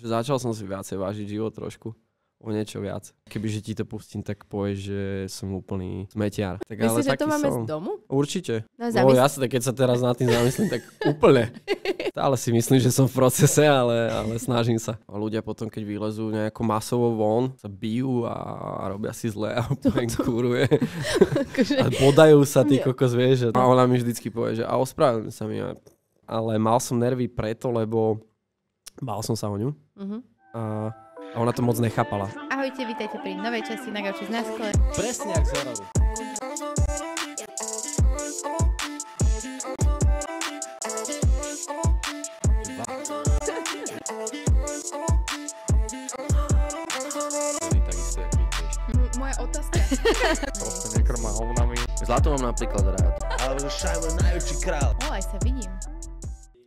že začal som si viacej vážiť život trošku o niečo viac. Kebyže ti to pustím, tak povieš, že som úplný smetiar. Tak, Myslíš, že to máme som. z domu? Určite. No, zamysl... no jasne, keď sa teraz nad tým zamyslím, tak úplne. Ale si myslím, že som v procese, ale, ale snažím sa. A ľudia potom, keď vylezú nejako masovo von, sa bijú a, robia si zle a úplne kúruje. Akože- a podajú sa, ty kokos, vieš. No. A ona mi vždycky povie, že a ospravedlňujem sa mi. Ale mal som nervy preto, lebo Bál som sa o ňu. Uh-huh. A, a ona to moc nechápala. Ahojte, vítajte pri novej časti na Gaučiť na náskole. Presne ak zároveň. M- Zlato mám napríklad rád. Ale šajba najväčší král. O, aj sa vidím.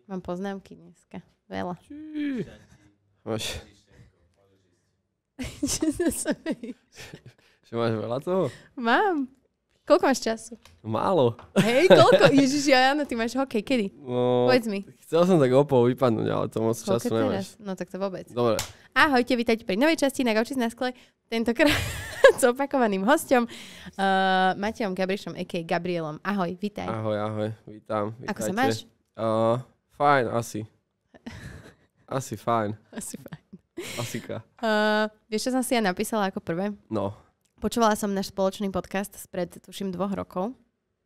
Mám poznámky dneska. Veľa. Čo máš veľa toho? Mám. Koľko máš času? Málo. Hej, koľko? Ježiš, Jana, ty máš hokej, kedy? No, Povedz mi. Chcel som tak opol vypadnúť, ale to moc koľko času teraz? nemáš. No tak to vôbec. Dobre. Ahojte, vítajte pri novej časti na Gauči na skle. Tentokrát s opakovaným hostom, uh, eh, Matejom Gabrišom, a.k.a. Gabrielom. Ahoj, vítaj. Ahoj, ahoj, vítam. Vítajte. Ako sa máš? Uh, fajn, asi. Asi fajn. Asi fajn. Klasika. Uh, vieš, čo som si ja napísala ako prvé? No. Počúvala som náš spoločný podcast spred, tuším, dvoch rokov.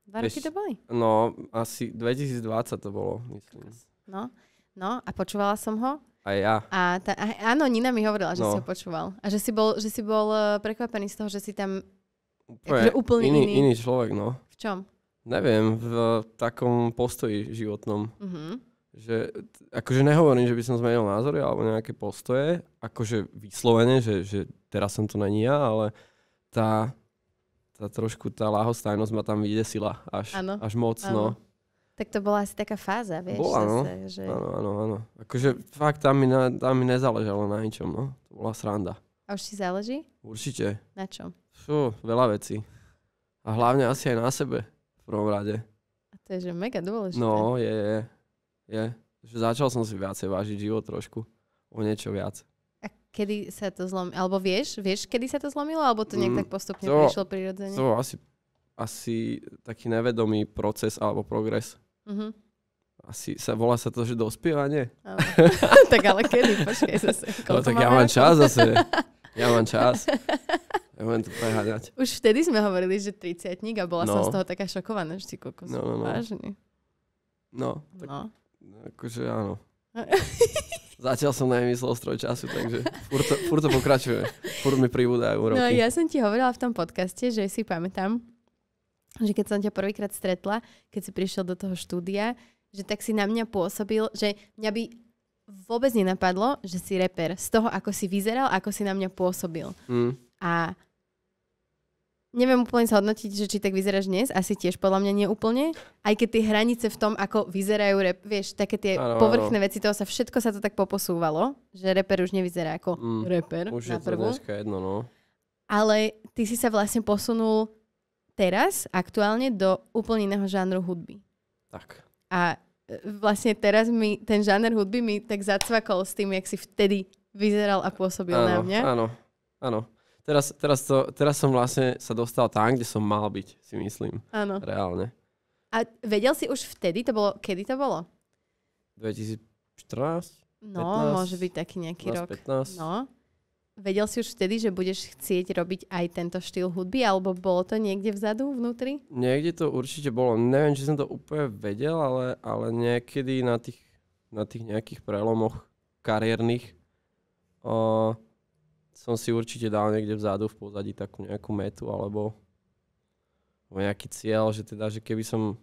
Dva vieš, roky to boli? No, asi 2020 to bolo, myslím. No, no a počúvala som ho. A ja. A tá, a, áno, Nina mi hovorila, že no. si ho počúval. A že si bol, že si bol eh, prekvapený z toho, že si tam úplne, akože úplne iný, iný. Iný človek, no. V čom? Neviem, v v takom postoji životnom. Uh-huh že akože nehovorím, že by som zmenil názory alebo nejaké postoje, akože vyslovene, že, že teraz som to není ja, ale tá, tá trošku tá láhostajnosť ma tam vydesila až, ano. až moc, ano. Tak to bola asi taká fáza, vieš? Bola, no. Zase, že... Áno, áno, áno. Akože fakt tam mi, na, tam mi nezáležalo na ničom, no. To bola sranda. A už ti záleží? Určite. Na čom? Fú, veľa vecí. A hlavne asi aj na sebe v prvom rade. A to je že mega dôležité. No, je, je je, že začal som si viacej vážiť život trošku, o niečo viac. A kedy sa to zlomilo? Alebo vieš, vieš, kedy sa to zlomilo? Alebo to nejak mm, tak postupne mm, prišlo prirodzene? To asi, asi taký nevedomý proces alebo progres. Mm-hmm. Asi sa volá sa to, že dospievanie. Ale. tak ale kedy? Počkej zase. No tak ja mám čas zase. Ja mám čas. Ja budem to preháňať. Už vtedy sme hovorili, že 30 a bola no. som z toho taká šokovaná, že si kokos. No, no, no. Vážne. No. Tak... no. Akože áno. Zatiaľ som nevymyslel stroj času, takže furt to, furt to pokračuje. Furt mi pribúdajú roky. No ja som ti hovorila v tom podcaste, že si pamätám, že keď som ťa prvýkrát stretla, keď si prišiel do toho štúdia, že tak si na mňa pôsobil, že mňa by vôbec nenapadlo, že si reper z toho, ako si vyzeral, ako si na mňa pôsobil. Mm. A neviem úplne sa hodnotiť, že či tak vyzeráš dnes, asi tiež podľa mňa nie úplne. Aj keď tie hranice v tom, ako vyzerajú rep, vieš, také tie ano, povrchné ano. veci, toho sa všetko sa to tak poposúvalo, že reper už nevyzerá ako mm, reper už na je prvú. to jedno, no. Ale ty si sa vlastne posunul teraz, aktuálne, do úplne iného žánru hudby. Tak. A e, vlastne teraz mi ten žáner hudby mi tak zacvakol s tým, jak si vtedy vyzeral a pôsobil ano, na mňa. Áno, áno teraz, teraz, to, teraz som vlastne sa dostal tam, kde som mal byť, si myslím. Áno. Reálne. A vedel si už vtedy, to bolo, kedy to bolo? 2014? No, 15, môže byť taký nejaký 15, rok. 15. No. Vedel si už vtedy, že budeš chcieť robiť aj tento štýl hudby, alebo bolo to niekde vzadu, vnútri? Niekde to určite bolo. Neviem, či som to úplne vedel, ale, ale niekedy na tých, na tých nejakých prelomoch kariérnych uh, som si určite dal niekde vzadu v pozadí takú nejakú metu alebo nejaký cieľ, že teda, že keby som,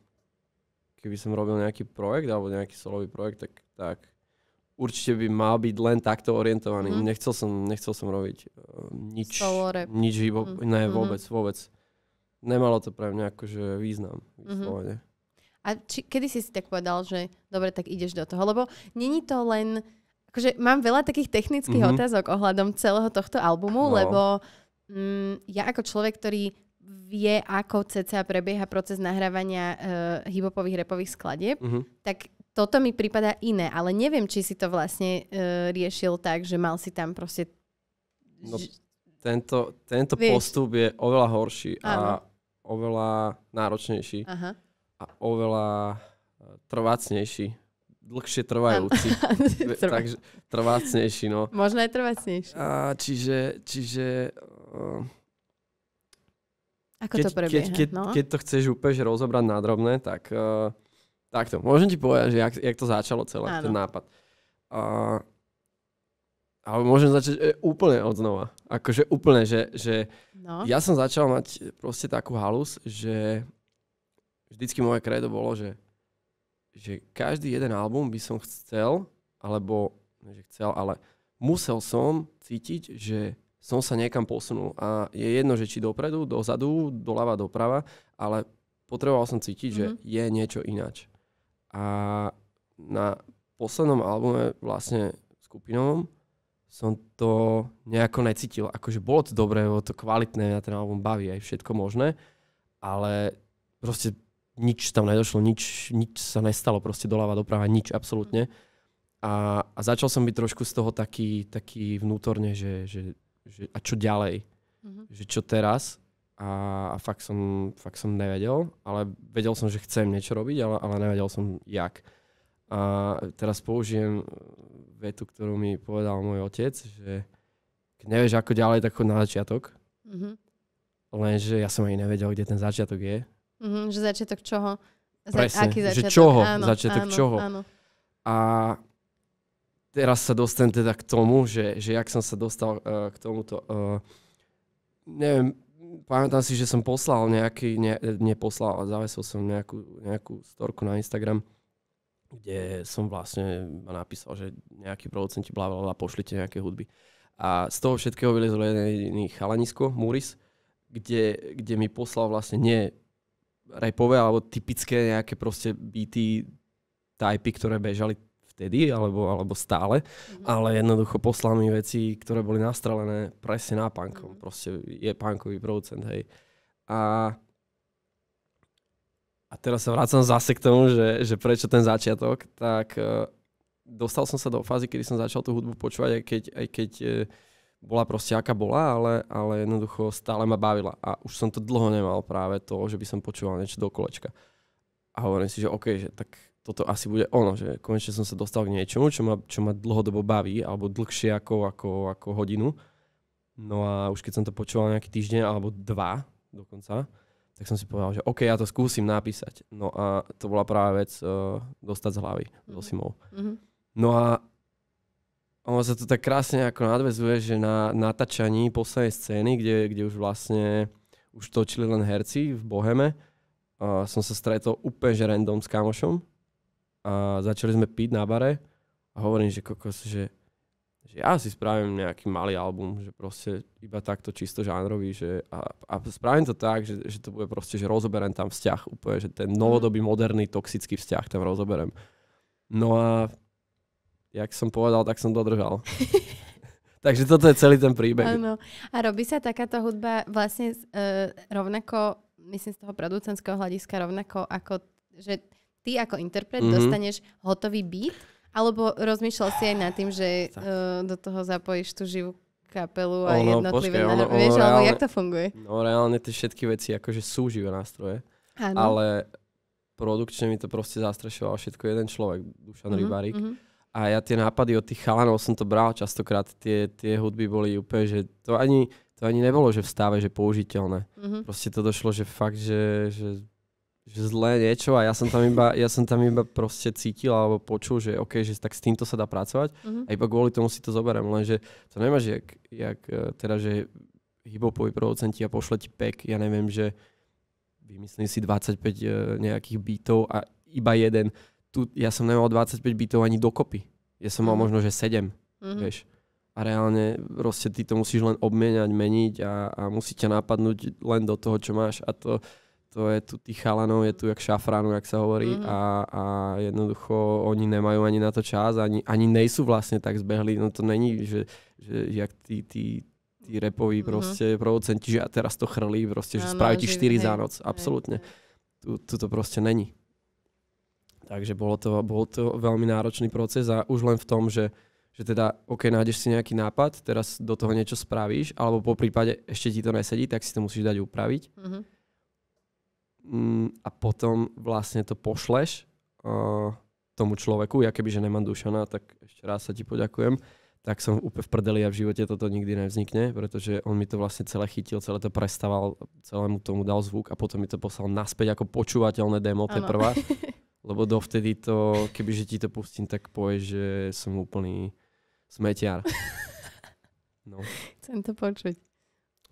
keby som robil nejaký projekt alebo nejaký solový projekt, tak, tak určite by mal byť len takto orientovaný. Mm. Nechcel, som, nechcel som robiť uh, nič, nič vo, mm. ne, mhm. vôbec, vôbec. Nemalo to pre mňa akože význam. Mm-hmm. A či, kedy si si tak povedal, že dobre, tak ideš do toho? Lebo není to len akože mám veľa takých technických mm-hmm. otázok ohľadom celého tohto albumu, no. lebo mm, ja ako človek, ktorý vie, ako cca prebieha proces nahrávania uh, hibopových repových skladieb, mm-hmm. tak toto mi prípada iné, ale neviem, či si to vlastne uh, riešil tak, že mal si tam proste... No, tento tento Vieš? postup je oveľa horší Áno. a oveľa náročnejší Aha. a oveľa eh, trvácnejší dlhšie trvajúci. takže trvácnejší, no. Možno aj trvácnejší. A, čiže, čiže uh, Ako keď, to prebieha, keď, keď, no? keď to chceš úplne rozobrať na drobné, tak uh, eh, takto. Môžem ti povedať, že jak, jak to začalo celé, ten nápad. Uh, ale môžem začať eh, úplne od znova. Akože úplne, že, že no. ja som začal mať proste takú halus, že vždycky moje kredo bolo, že že každý jeden album by som chcel, alebo že chcel, ale musel som cítiť, že som sa niekam posunul. A je jedno, že či dopredu, dozadu, doľava, doprava, ale potreboval som cítiť, mm-hmm. že mhm. je niečo ináč. A na poslednom albume, vlastne skupinovom, som to nejako necítil. Akože bolo to dobré, bolo to kvalitné, na ten album baví aj všetko možné, ale proste nič tam nedošlo, nič, nič sa nestalo, proste doľava, doprava, nič absolútne. Mhm. A, a začal som byť trošku z toho taký, taký vnútorne, že, že, že a čo ďalej, mm-hmm. že čo teraz. A, a fakt, som, fakt som nevedel, ale vedel som, že chcem niečo robiť, ale, ale nevedel som jak. A teraz použijem e, vetu, ktorú mi povedal môj otec, že keď nevieš ako ďalej, tak chod na začiatok. Mm-hmm. Lenže ja som ani nevedel, kde ten začiatok je. Mm-hmm, že začiatok čoho? Za, Presne, aký začiatok? že čoho, áno, začiatok áno, čoho. Áno. A teraz sa dostanem teda k tomu, že, že jak som sa dostal uh, k tomuto, uh, neviem, pamätám si, že som poslal nejaký, ne, neposlal, ale zavesol som nejakú, nejakú storku na Instagram, kde som vlastne napísal, že nejaký producenti bla bla pošlite nejaké hudby. A z toho všetkého vylezol jeden jediný chalanisko, Muris, kde, kde mi poslal vlastne nie repové alebo typické nejaké proste beaty, typy, ktoré bežali vtedy alebo, alebo stále, mm-hmm. ale jednoducho poslal mi veci, ktoré boli nastrelené presne na punkom. Mm-hmm. Proste je punkový producent, hej. A, a teraz sa vrácam zase k tomu, že, že prečo ten začiatok, tak uh, dostal som sa do fázy, kedy som začal tú hudbu počúvať, aj keď, aj keď uh, bola proste aká bola, ale, ale jednoducho stále ma bavila. A už som to dlho nemal práve to, že by som počúval niečo do kolečka. A hovorím si, že OK, že tak toto asi bude ono, že konečne som sa dostal k niečomu, čo ma, čo ma dlhodobo baví, alebo dlhšie ako, ako, ako hodinu. No a už keď som to počúval nejaký týždeň alebo dva dokonca, tak som si povedal, že OK, ja to skúsim napísať. No a to bola práve vec uh, dostať z hlavy mm-hmm. so mhm. Simou. Mm-hmm. No a ono sa to tak krásne ako nadvezuje, že na natáčaní poslednej scény, kde, kde už vlastne už točili len herci v Boheme, a som sa stretol úplne že random s kamošom a začali sme piť na bare a hovorím, že kokos, že, že ja si spravím nejaký malý album, že proste iba takto čisto žánrový že a, a spravím to tak, že, že to bude proste, že rozoberem tam vzťah úplne, že ten novodobý, mhm. moderný, toxický vzťah tam rozoberem. No a jak som povedal, tak som dodržal. Takže toto je celý ten príbeh. Ano. A robí sa takáto hudba vlastne uh, rovnako, myslím z toho producentského hľadiska, rovnako ako, že ty ako interpret mm-hmm. dostaneš hotový beat, alebo rozmýšľal si aj nad tým, že uh, do toho zapojíš tú živú kapelu a ono, jednotlivé počkej, ono, ono, vieš, reálne, alebo jak to funguje? No reálne tie všetky veci akože sú živé nástroje, ano. ale produkčne mi to proste zastrešoval všetko jeden človek, Dušan mm-hmm, Rybarík. Mm-hmm a ja tie nápady od tých chalanov som to bral častokrát, tie, tie hudby boli úplne, že to ani, to ani nebolo, že v stave, že použiteľné. Mm-hmm. Proste to došlo, že fakt, že, že, že zlé niečo a ja som tam iba, ja som tam iba proste cítil alebo počul, že OK, že tak s týmto sa dá pracovať mm-hmm. a iba kvôli tomu si to zoberiem, lenže to nemáš jak, jak e, teda, že hibopoví producenti a pošle ti pek, ja neviem, že vymyslím si 25 e, nejakých beatov a iba jeden tu, ja som nemal 25 bytov ani dokopy. Ja som mal mhm. možno, že 7, mm-hmm. vieš. A reálne proste ty to musíš len obmieniať, meniť a, a musí ťa napadnúť len do toho, čo máš. A to, to je tu tých chalanov, je tu jak šafránu, jak sa hovorí mm-hmm. a, a jednoducho oni nemajú ani na to čas, ani, ani nejsú vlastne tak zbehli, no to není, že, že jak tí, tí, tí repoví mm-hmm. proste producenti, že a teraz to chrlí proste, že no, spraví ti 4 hej, za noc, Absolutne. tu to proste není. Takže bolo to, bol to veľmi náročný proces a už len v tom, že, že teda, OK, nájdeš si nejaký nápad, teraz do toho niečo spravíš, alebo po prípade ešte ti to nesedí, tak si to musíš dať upraviť. Mm-hmm. a potom vlastne to pošleš uh, tomu človeku, ja keby, že nemám Dušana, tak ešte raz sa ti poďakujem, tak som úplne v prdeli a v živote toto nikdy nevznikne, pretože on mi to vlastne celé chytil, celé to prestával, celému tomu dal zvuk a potom mi to poslal naspäť ako počúvateľné demo, to je prvá. Lebo dovtedy to, kebyže ti to pustím, tak povieš, že som úplný smetiar. No. Chcem to počuť.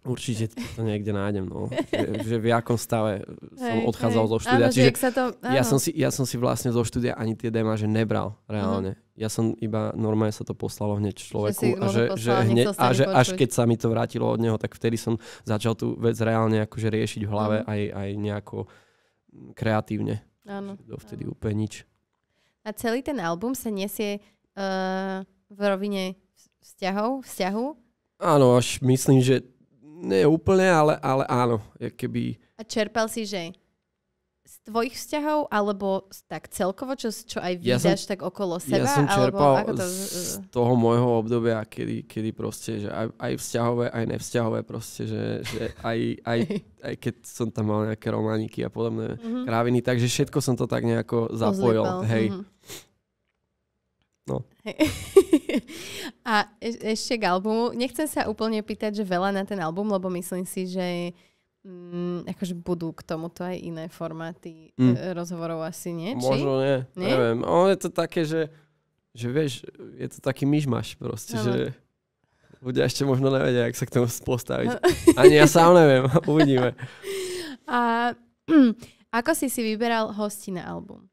Určite to niekde nájdem, no. Že, že v jakom stave som hej, odchádzal hej. zo štúdia. Áno, Čiže sa to, Ja, som si, ja som si vlastne zo štúdia ani tie déma, že nebral reálne. Uh-huh. Ja som iba, normálne sa to poslalo hneď človeku že a že, poslal, že, hneď, a že až keď sa mi to vrátilo od neho, tak vtedy som začal tú vec reálne akože riešiť v hlave uh-huh. aj, aj nejako kreatívne. Áno. Dovtedy áno. úplne nič. A celý ten album sa nesie uh, v rovine vzťahov, vzťahu? Áno, až myslím, že nie úplne, ale, ale áno. Keby... A čerpal si, že tvojich vzťahov, alebo tak celkovo, čo, čo aj ja som, tak okolo seba? Ja som čerpal alebo ako to... z toho môjho obdobia, kedy, kedy proste, že aj, aj vzťahové, aj nevzťahové proste, že, že aj, aj, aj keď som tam mal nejaké romániky a podobné mm-hmm. kráviny, takže všetko som to tak nejako zapojil. Mhm. Hej. Mm-hmm. No. a e- ešte k albumu. Nechcem sa úplne pýtať, že veľa na ten album, lebo myslím si, že Mm, akože budú k tomuto aj iné formáty mm. E, rozhovorov asi, nie? Či? Možno nie, nie? neviem. Ono je to také, že, že vieš, je to taký myšmaš proste, no. že ľudia ešte možno nevedia, jak sa k tomu postaviť. No. Ani ja sám neviem, uvidíme. A ako si si vyberal hosti na album?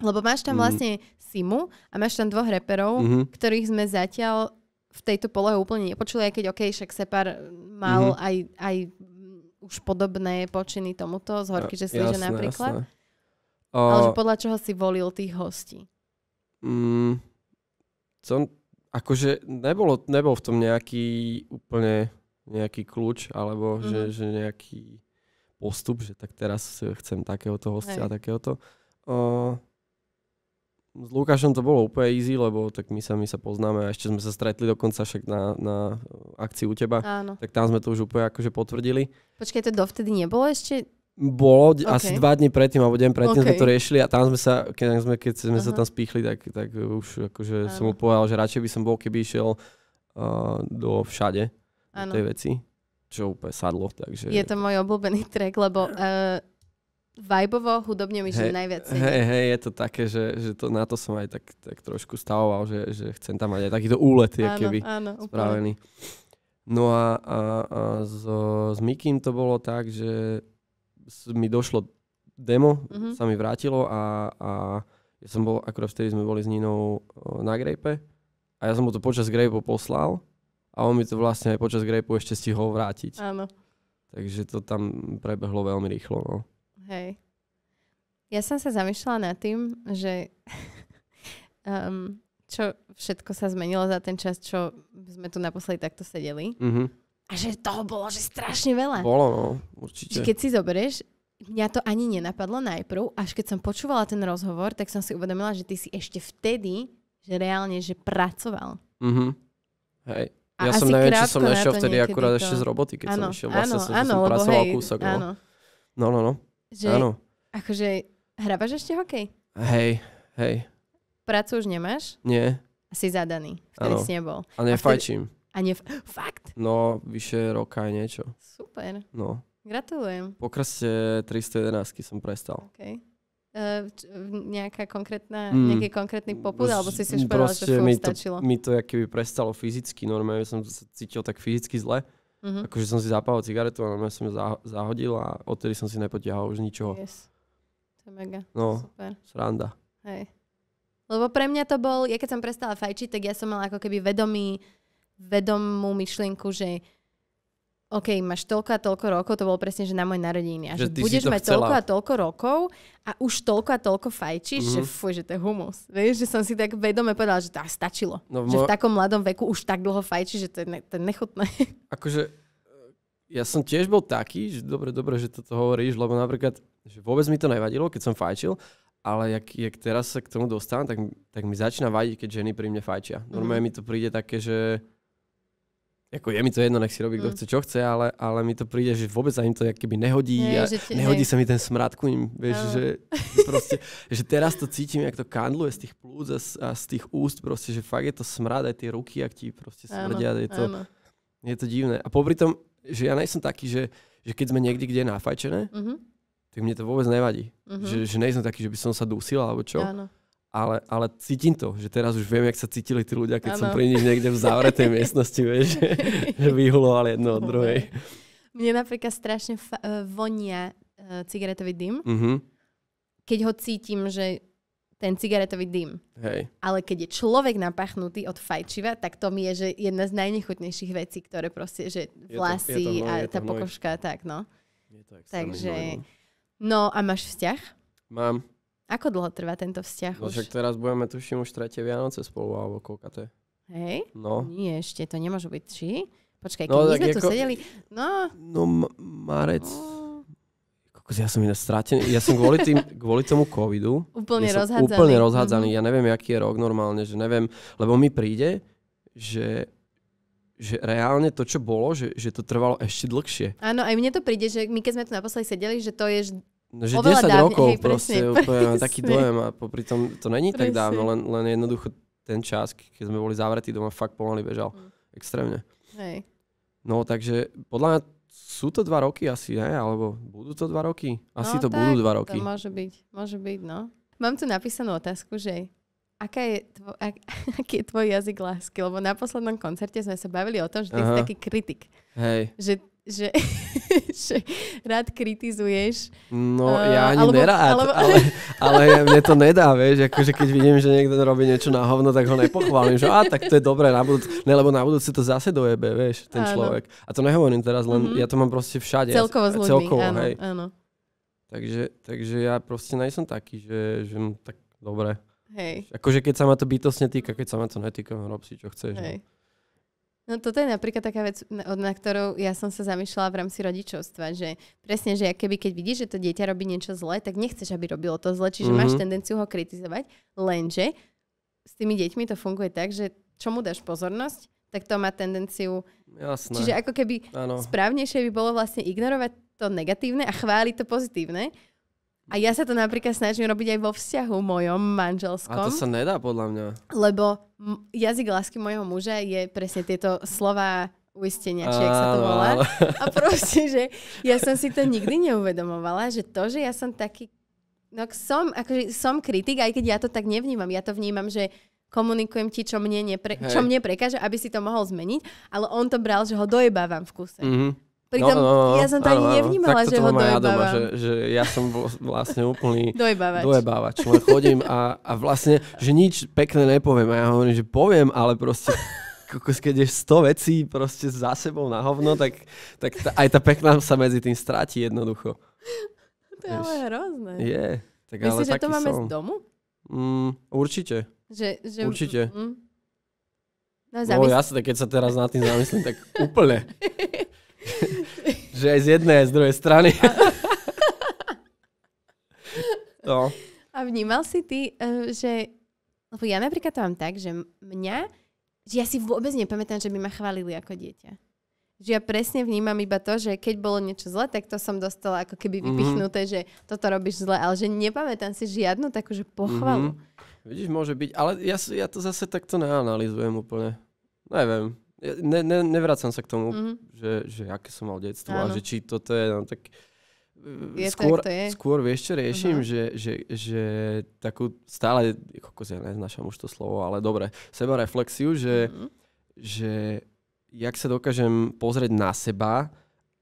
Lebo máš tam mm. vlastne Simu a máš tam dvoch reperov, mm-hmm. ktorých sme zatiaľ v tejto polohe úplne nepočuli, aj keď OK, však Separ mal mm-hmm. aj, aj už podobné počiny tomuto, z horky, že slíže jasné, napríklad? Jasné. Ale že podľa čoho si volil tých hostí? Mm, som, akože nebolo, nebol v tom nejaký úplne nejaký kľúč, alebo mm že, mhm. že nejaký postup, že tak teraz chcem takéhoto hostia a takéhoto. Uh, s Lukášom to bolo úplne easy, lebo tak my sa, my sa poznáme a ešte sme sa stretli dokonca však na, na akcii u teba. Áno. Tak tam sme to už úplne akože potvrdili. Počkaj, to dovtedy nebolo ešte? Bolo okay. asi dva dní predtým, alebo deň predtým okay. sme to riešili a tam sme sa, keď sme, keď sme sa tam spíchli, tak, tak už akože Áno. som mu povedal, že radšej by som bol, keby išiel uh, do všade Áno. do tej veci, čo úplne sadlo. Takže... Je to môj obľúbený track, lebo uh, Vajbovo, hudobne mi hey, najviac Hej, hej, je to také, že, že to, na to som aj tak, tak trošku stavoval, že, že chcem tam mať aj takýto úlet, áno, keby áno, spravený. Úplne. No a, a, a so, s Mikim to bolo tak, že mi došlo demo, mm-hmm. sa mi vrátilo a, a ja som bol, akorát vtedy sme boli s Ninou na grejpe a ja som mu to počas grejpu poslal a on mi to vlastne aj počas grejpu ešte stihol vrátiť. Áno. Takže to tam prebehlo veľmi rýchlo. No. Hej. Ja som sa zamýšľala nad tým, že um, čo všetko sa zmenilo za ten čas, čo sme tu naposledy takto sedeli. Mm-hmm. A že toho bolo, že strašne veľa. Bolo, no, určite. Že keď si zoberieš, mňa to ani nenapadlo najprv, až keď som počúvala ten rozhovor, tak som si uvedomila, že ty si ešte vtedy, že reálne, že pracoval. Mhm. Hej. A Ja som neviem, či som nešiel vtedy akurát to... ešte z roboty, keď ano, som išiel. Vlastne ano, som, ano, som pracoval hej, kúsok. No. Áno. no, no, no. Že, Áno. Akože hrávaš ešte hokej? Hej, hej. Prácu už nemáš? Nie. A si zadaný, vtedy áno. si nebol. A nefajčím. A, nef... Fakt? No, vyše roka aj niečo. Super. No. Gratulujem. Po krste 311 som prestal. OK. Uh, nejaká konkrétna, mm. nejaký konkrétny popud, alebo si si už povedal, že mi to, stačilo? mi to keby prestalo fyzicky, normálne som sa cítil tak fyzicky zle. Mm-hmm. Akože som si zapálil cigaretu a normálne som ju zahodil a odtedy som si nepotiahol už ničoho. Yes. To je mega. No, Super. sranda. Hej. Lebo pre mňa to bol, ja keď som prestala fajčiť, tak ja som mala ako keby vedomý, vedomú myšlienku, že OK, máš toľko a toľko rokov, to bolo presne, že na moje narodiny. A že, že budeš mať chcela. toľko a toľko rokov a už toľko a toľko fajčíš, mm-hmm. že mhm. fuj, že to je humus. Vieš, že som si tak vedome povedala, že to stačilo. No, že mo... v takom mladom veku už tak dlho fajčíš, že to je, ne- to je nechutné. Akože e, ja som tiež bol taký, že dobre, dobre, že toto hovoríš, lebo napríklad, že vôbec mi to nevadilo, keď som fajčil, ale jak, jak teraz sa k tomu dostávam, tak, tak mi začína vadiť, keď ženy pri mne fajčia. Normálne mm-hmm. mi to príde také, že Jako je mi to jedno, nech si robí, kto mm. chce, čo chce, ale, ale mi to príde, že vôbec sa im to keby nehodí hej, a ti, nehodí hej. sa mi ten smrad ku ním, vieš, no. že, proste, že teraz to cítim, jak to kandluje z tých plúc a z, a z tých úst, proste, že fakt je to smrad, aj tie ruky, ak ti proste smrdia, je to, je to divné. A popri tom, že ja nejsem taký, že, že keď sme niekde, kde je nafajčené, mm-hmm. tak mne to vôbec nevadí. Mm-hmm. Že, že nejsem taký, že by som sa dusil alebo čo. Áno ale, ale cítim to, že teraz už viem, jak sa cítili tí ľudia, keď ano. som pri nich niekde v zavretej miestnosti, vieš, že, že vyhulovali jedno od druhej. Mne napríklad strašne fa- e, vonia uh, cigaretový dym, uh-huh. keď ho cítim, že ten cigaretový dym. Hej. Ale keď je človek napachnutý od fajčiva, tak to mi je že jedna z najnechutnejších vecí, ktoré proste, že vlasy je to, je to môj, a tá pokožka, a tak no. Je to Takže, no a máš vzťah? Mám. Ako dlho trvá tento vzťah no, už? Však teraz budeme, tuším, už tretie Vianoce spolu, alebo koľko to je. Hej? No. Nie, ešte to nemôžu byť, či? Počkaj, keď no, my sme ako... tu sedeli, no... No, m- Marec... No. ja som iné stratený. Ja som kvôli, tým, kvôli tomu covidu... Úplne ja rozhádzaný. Úplne rozhádzaný. Mm-hmm. Ja neviem, aký je rok normálne, že neviem. Lebo mi príde, že že reálne to, čo bolo, že, že to trvalo ešte dlhšie. Áno, aj mne to príde, že my keď sme tu naposledy sedeli, že to je No, že 10 dávne, rokov hej, proste, presne, úplne presne. taký dojem a popri tom to není presne. tak dávno, len, len jednoducho ten čas, keď sme boli zavretí doma, fakt pomaly bežal. Mm. Extrémne. Hej. No takže podľa mňa sú to dva roky asi, ne? Alebo budú to dva roky? Asi no, to tak, budú dva roky. To môže byť, môže byť, no. Mám tu napísanú otázku, že aká je tvo, ak, aký je tvoj jazyk lásky? Lebo na poslednom koncerte sme sa bavili o tom, že ty Aha. si taký kritik. Hej. Že že, že rád kritizuješ. No eh, ja ani alebo, nerád, alebo... ale, ale mne to nedá, vieš, akože keď vidím, že niekto robí niečo na hovno, tak ho nepochválim, že a tak to je dobré, na budúce, ne, lebo na budúce to zase dojebe, vieš, ten áno. človek. A to nehovorím teraz, len mm-hmm. ja to mám proste všade. Celkovo s ľuďmi, celkovo, áno, hej. áno. Takže, takže ja proste nejsem taký, že, že tak dobre. Hej. Akože keď sa ma to bytosne týka, keď sa ma to netýka, rob si čo chceš. No. Hej. No. No toto je napríklad taká vec, na ktorou ja som sa zamýšľala v rámci rodičovstva, že presne, že keby keď vidíš, že to dieťa robí niečo zlé, tak nechceš, aby robilo to zle, čiže mm-hmm. máš mhm. tendenciu ho kritizovať, lenže s tými deťmi to funguje tak, že čomu dáš pozornosť, tak to má tendenciu... Jasné. Čiže ako keby ano. správnejšie by bolo vlastne ignorovať to negatívne a chváliť to pozitívne, a ja sa to napríklad snažím robiť aj vo vzťahu mojom manželskom. A to sa nedá podľa mňa. Lebo jazyk lásky mojho muža je presne tieto slova uistenia, či ak sa to volá. A proste, že ja som si to nikdy neuvedomovala, že to, že ja som taký... No som, akože som kritik, aj keď ja to tak nevnímam. Ja to vnímam, že komunikujem ti, čo mne, nepre, čo mne prekáže, aby si to mohol zmeniť, ale on to bral, že ho dojebávam v kuse. Mm-hmm. Pritom no no, no, no, no, ja som to ani nevnímala, že ho dojebávam. Ja doma, že, že ja som bol vlastne úplný dojebávač. dojebávač. Len chodím a, a vlastne, že nič pekné nepoviem. A ja hovorím, že poviem, ale proste keď je 100 vecí proste za sebou na hovno, tak, tak tá, aj tá pekná sa medzi tým stráti jednoducho. To je Jež, ale hrozné. Je. Tak Myslíš, ale že to máme som. z domu? Mm, určite. Že, že, určite. Mm, no, no jasne, keď sa teraz na tým zamyslím, tak úplne. že aj z jednej, aj z druhej strany. no. A vnímal si ty, e, že... Lebo ja napríklad to mám tak, že mňa... Že ja si vôbec nepamätám, že by ma chválili ako dieťa. Že ja presne vnímam iba to, že keď bolo niečo zle, tak to som dostala ako keby mhm. vypichnuté, mm-hmm. že toto robíš zle, ale že nepamätám si žiadnu takú, že pochvalu. Mm-hmm. Vidíš, môže byť, ale ja, ja to zase takto neanalizujem úplne. Neviem ne, ne, nevracam sa k tomu, mm-hmm. že, že aké som mal detstvo Áno. a že či toto je, no tak e, je skôr, to, to je. skôr vieš, čo riešim, uh-huh. že, že, že takú stále, ako ja neznášam už to slovo, ale dobre, seba reflexiu, že, uh-huh. že jak sa dokážem pozrieť na seba,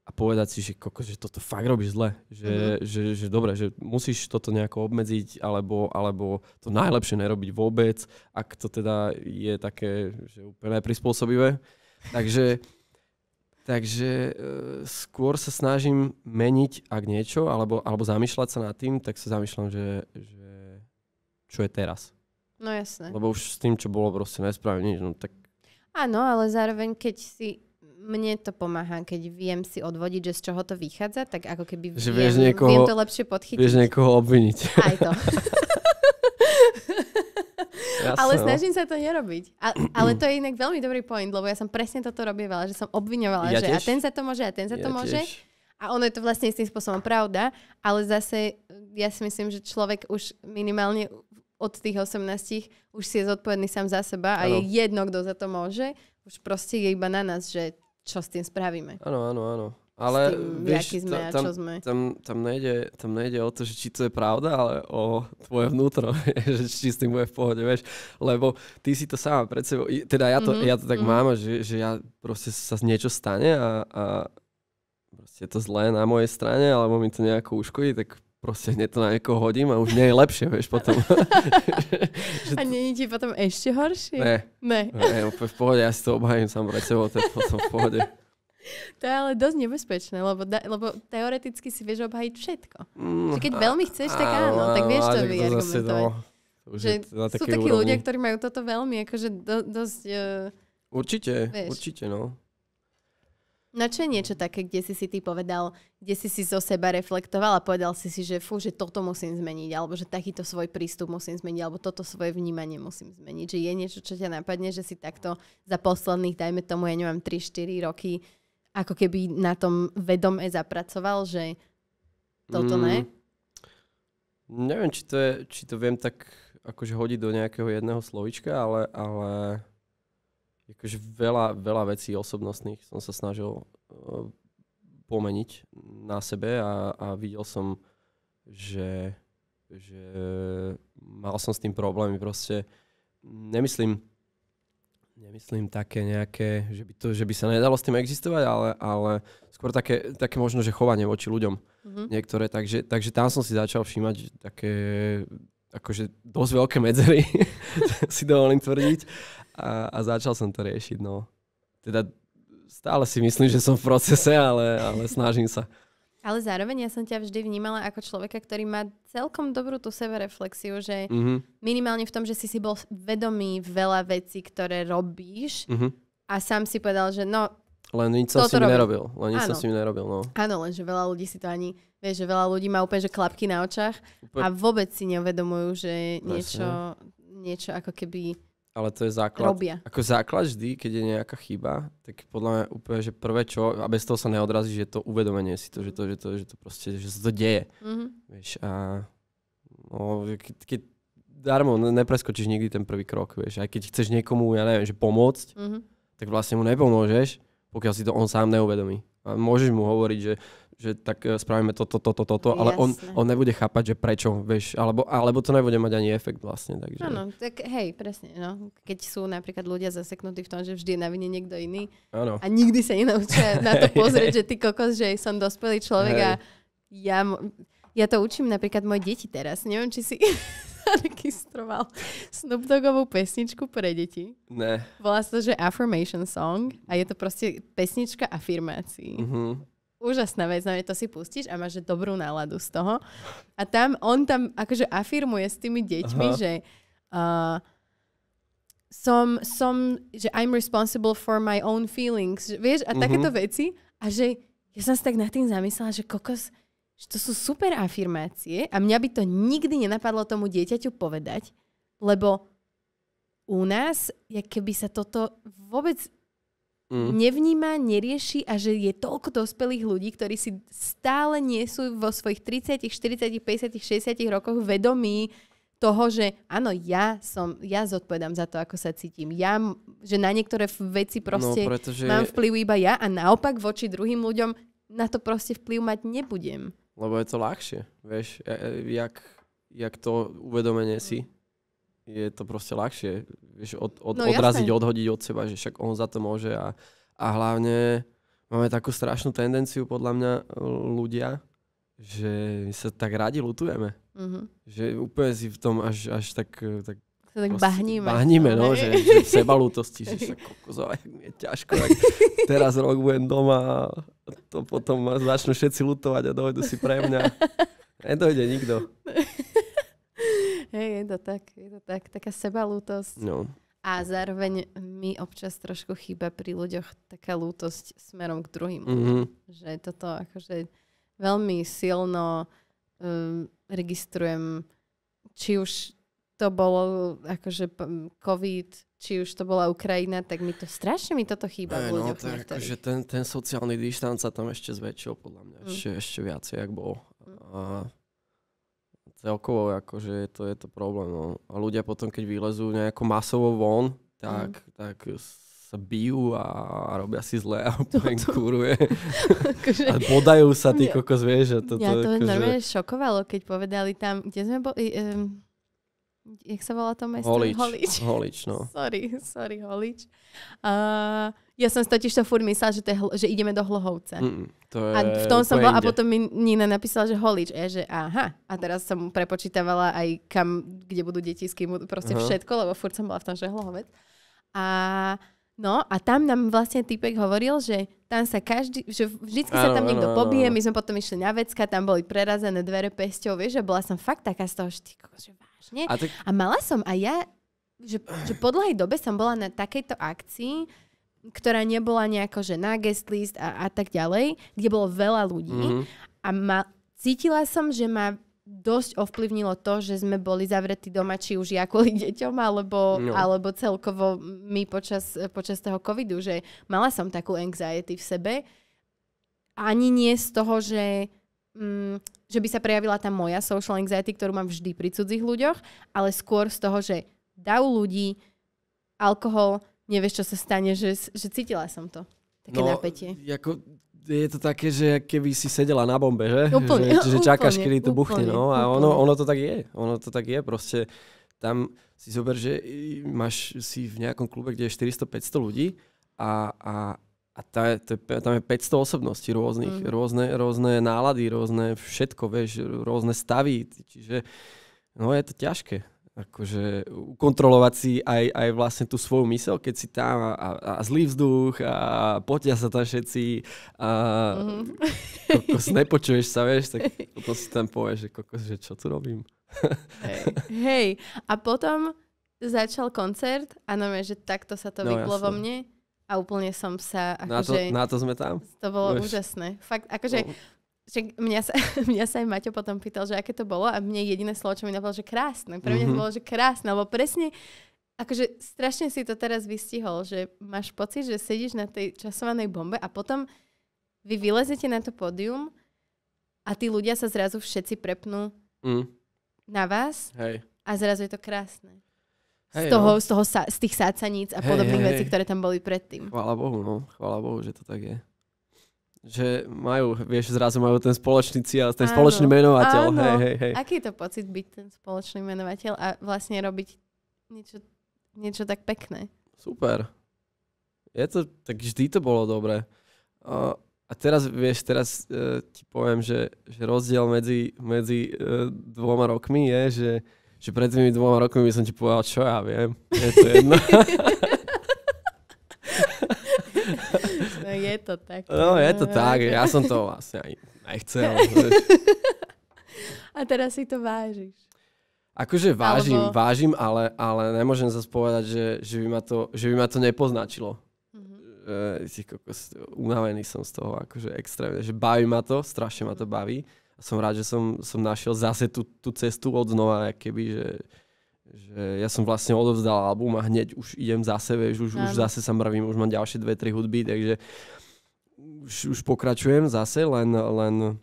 a povedať si, že, koko, že toto fakt robíš zle, že, mm-hmm. že, že, že dobre, že musíš toto nejako obmedziť alebo, alebo to najlepšie nerobiť vôbec, ak to teda je také, že úplne prispôsobivé. Takže, takže e, skôr sa snažím meniť, ak niečo, alebo, alebo zamýšľať sa nad tým, tak sa zamýšľam, že, že čo je teraz. No jasné. Lebo už s tým, čo bolo, proste nespravím nič. No, tak... Áno, ale zároveň, keď si mne to pomáha, keď viem si odvodiť, že z čoho to vychádza, tak ako keby že viem, vieš niekoho, viem to lepšie podchytiť. Vieš niekoho obviniť. Aj to. Jasne, ale no. snažím sa to nerobiť. A, ale to je inak veľmi dobrý point, lebo ja som presne toto robievala, že som obviňovala, ja že tiež. a ten za to môže, a ten za ja to môže. Tiež. A ono je to vlastne istým spôsobom pravda, ale zase ja si myslím, že človek už minimálne od tých 18 už si je zodpovedný sám za seba a ano. je jedno, kto za to môže. Už proste je iba na nás, že čo s tým spravíme. Áno, áno, áno. Ale tým, vieš, sme tam, čo sme. Tam, tam, nejde, tam nejde o to, že či to je pravda, ale o tvoje vnútro, že či s tým bude v pohode, vieš. Lebo ty si to sama pred sebou, teda ja to, mm-hmm, ja to tak mm-hmm. mám, že, že ja proste sa niečo stane a, a proste je to zlé na mojej strane, alebo mi to nejako uškodí, tak proste hneď to na niekoho hodím a už nie je lepšie, vieš, potom. a nie je ti potom ešte horšie? Ne. Ne. ne úplne v pohode, ja si to obhajím sám pre sebou, to je potom v pohode. To je ale dosť nebezpečné, lebo, da, lebo teoreticky si vieš obhajiť všetko. Mm, keď a, veľmi chceš, tak áno, áno áno tak vieš to vyargumentovať. No, Že sú takí ľudia, ktorí majú toto veľmi, akože do, dosť... Uh, určite, vieš. určite, no. No čo je niečo také, kde si si ty povedal, kde si si zo seba reflektoval a povedal si si, že fú, že toto musím zmeniť, alebo že takýto svoj prístup musím zmeniť, alebo toto svoje vnímanie musím zmeniť. Že je niečo, čo ťa napadne, že si takto za posledných, dajme tomu, ja neviem, 3-4 roky ako keby na tom vedome zapracoval, že toto mm. ne? Neviem, či to, je, či to viem tak akože hodiť do nejakého jedného slovička, ale, ale akože veľa, veľa vecí osobnostných som sa snažil eh, pomeniť na sebe a, a videl som, že, že mal som s tým problémy. Proste nemyslím, nemyslím také nejaké, že by, to, že by sa nedalo s tým existovať, ale, ale skôr také, také možno, že chovanie voči ľuďom mm-hmm. niektoré. Takže, takže tam som si začal všímať také akože dosť veľké medzery, si dovolím tvrdiť a, a začal som to riešiť. No. Teda stále si myslím, že som v procese, ale, ale snažím sa. Ale zároveň ja som ťa vždy vnímala ako človeka, ktorý má celkom dobrú tú sebereflexiu, že mm-hmm. minimálne v tom, že si si bol vedomý veľa vecí, ktoré robíš mm-hmm. a sám si povedal, že no... Len nič som si nerobil. Len nič som si nerobil, no. Áno, lenže veľa ľudí si to ani... Vieš, že veľa ľudí má úplne že klapky na očach Úpl... a vôbec si neuvedomujú, že niečo, niečo ako keby ale to je základ. Robia. Ako základ vždy, keď je nejaká chyba, tak podľa mňa úplne, že prvé čo, a bez toho sa neodrazí, že to uvedomenie si to, že to, že to, že to proste, že sa to deje. Mm-hmm. Vieš, a no, keď, keď darmo nepreskočíš nikdy ten prvý krok, vieš, aj keď chceš niekomu, ja neviem, že pomôcť, mm-hmm. tak vlastne mu nepomôžeš, pokiaľ si to on sám neuvedomí. A môžeš mu hovoriť, že že tak e, spravíme toto, toto, toto, ale on, on nebude chápať, že prečo, vieš, alebo, alebo to nebude mať ani efekt vlastne. Takže... Áno, tak hej, presne, no. Keď sú napríklad ľudia zaseknutí v tom, že vždy je na vine niekto iný ano. a nikdy sa nenaučia na to pozrieť, že ty kokos, že som dospelý človek hej. a ja, ja to učím napríklad moje deti teraz. Neviem, či si registroval Snoop Doggovú pesničku pre deti. Ne. Volá sa to, že Affirmation Song a je to proste pesnička afirmácií. Mm-hmm úžasná vec, znamená, to si pustíš a máš že dobrú náladu z toho. A tam, on tam akože afirmuje s tými deťmi, Aha. že uh, som, som, že I'm responsible for my own feelings, že, vieš, a uh-huh. takéto mhm. veci. A že ja som sa tak nad tým zamyslela, že kokos, že to sú super afirmácie a mňa by to nikdy nenapadlo tomu dieťaťu povedať, lebo u nás, keby sa toto vôbec mm. nevníma, nerieši a že je toľko dospelých ľudí, ktorí si stále nie sú vo svojich 30, 40, 50, 60 rokoch vedomí toho, že áno, ja som, ja zodpovedám za to, ako sa cítim. Ja, že na niektoré veci no, proste no, pretože... mám vplyv iba ja a naopak voči druhým ľuďom na to proste vplyv mať nebudem. Lebo je to ľahšie, vieš, e, e, jak, jak to uvedomenie si, je to proste ľahšie. Vieš, od, od, no, odraziť, odhodiť od seba, že však on za to môže a, a hlavne máme takú strašnú tendenciu podľa mňa ľudia, že my sa tak radi lutujeme. Mm-hmm. Že úplne si v tom až, až tak, tak sa tak bahníme. Bahníme, no, že, že v sebalútosti, že sa kokos, je ťažko, tak teraz rok budem doma a to potom začnú všetci lutovať a dojdu si pre mňa. Nedojde nikto. Hej, je to tak, je to tak. Taká sebalútosť. No. A zároveň mi občas trošku chýba pri ľuďoch taká lútosť smerom k druhým. Mm-hmm. Že toto akože veľmi silno um, registrujem, či už to bolo akože COVID, či už to bola Ukrajina, tak mi to strašne mi toto chýba ne, v no, ľuďoch. No, tak, akože ten, ten sociálny dištanc sa tam ešte zväčšil podľa mňa mm. ešte, ešte viacej, ak bol. Mm. A celkovo akože to je to problém. No. A ľudia potom, keď vylezú nejako masovo von, tak, mm. tak sa bijú a, a robia si zle a no úplne to, kúruje. akože... A podajú sa tí kokos, vieš. to, ja to akože... šokovalo, keď povedali tam, kde sme boli... Um, jak sa volá to mesto? Holič. Holič, Holič no. Sorry, sorry, Holič. Uh, ja som totiž to furt myslela, že, to je, že ideme do Hlohovca. Mm, mm, to je a v tom som bola, a potom mi Nina napísala, že holič. A ja, že aha. A teraz som prepočítavala aj kam, kde budú deti, s kým proste aha. všetko, lebo furt som bola v tom, že Hlohovec. A No a tam nám vlastne typek hovoril, že tam sa každý, že vždycky sa tam ano, niekto pobije, my sme potom išli na vecka, tam boli prerazené dvere pesťou, vieš, že bola som fakt taká z toho, že, že vážne. A, tak... a mala som aj ja, že, že po dlhej dobe som bola na takejto akcii, ktorá nebola nejako, že na guest list a, a tak ďalej, kde bolo veľa ľudí. Mm-hmm. A ma, cítila som, že ma dosť ovplyvnilo to, že sme boli zavretí doma, či už ja kvôli deťom, alebo, no. alebo celkovo my počas, počas toho covidu, že mala som takú anxiety v sebe. Ani nie z toho, že, mm, že by sa prejavila tá moja social anxiety, ktorú mám vždy pri cudzích ľuďoch, ale skôr z toho, že dav ľudí, alkohol, nevieš, čo sa stane, že, že cítila som to. Také no, napätie. Ako, je to také, že keby si sedela na bombe, že? Úplne, že, že čakáš, úplne, kedy to buchne, úplne, no. A ono, ono to tak je. Ono to tak je, proste tam si zober, že máš si v nejakom klube, kde je 400-500 ľudí a, a, a tá, to je, tam je 500 osobností rôznych, mm. rôzne, rôzne nálady, rôzne všetko, vieš, rôzne stavy, čiže no je to ťažké akože kontrolovať si aj, aj vlastne tú svoju myseľ, keď si tam a, a zlý vzduch a potia sa tam všetci a mm-hmm. kokos, nepočuješ sa, vieš, tak potom si tam povieš, že kokos, že čo tu robím. Hej, hey. a potom začal koncert a no, že takto sa to no, vyplo jasne. vo mne a úplne som sa... na, to, že, akože na to sme tam? To bolo vieš. úžasné. Fakt, akože... No mňa sa, mňa sa aj Maťo potom pýtal, že aké to bolo a mne jediné slovo, čo mi napadlo, že krásne. Pre mňa mm-hmm. to mhm. bolo, že krásne, lebo presne akože strašne si to teraz vystihol, že máš pocit, že sedíš na tej časovanej bombe a potom vy vylezete na to pódium a tí ľudia sa zrazu všetci prepnú mm. na vás Hej. a zrazu je to krásne. Hej, z, toho, no. z, toho sa, z tých sácaníc a hej, podobných hej, vecí, ktoré tam boli predtým. Chvála Bohu, no. Chvála Bohu, že to tak je že majú, vieš, zrazu majú ten spoločný cieľ, ten áno, spoločný menovateľ. Áno. Hej, hej, hej. Aký je to pocit byť ten spoločný menovateľ a vlastne robiť niečo, niečo tak pekné? Super. Je to, tak vždy to bolo dobré. Uh, a teraz, vieš, teraz uh, ti poviem, že, že rozdiel medzi, medzi uh, dvoma rokmi je, že, že pred tými dvoma rokmi by som ti povedal, čo ja viem, je to jedno. je to tak. No, je to tak. Ja som to vlastne aj nechcel. A teraz si to vážiš. Akože vážim, Alebo... vážim, ale, ale nemôžem zase povedať, že, že, by, ma to, že by ma to nepoznačilo. Mm-hmm. E, unavený som z toho, akože extrémne. Že baví ma to, strašne ma to baví. som rád, že som, som našiel zase tú, tú cestu od znova, keby, že, že ja som vlastne odovzdal album a hneď už idem zase, vieš, už, už zase sa mravím, už mám ďalšie dve, tri hudby, takže už, už pokračujem zase, len, len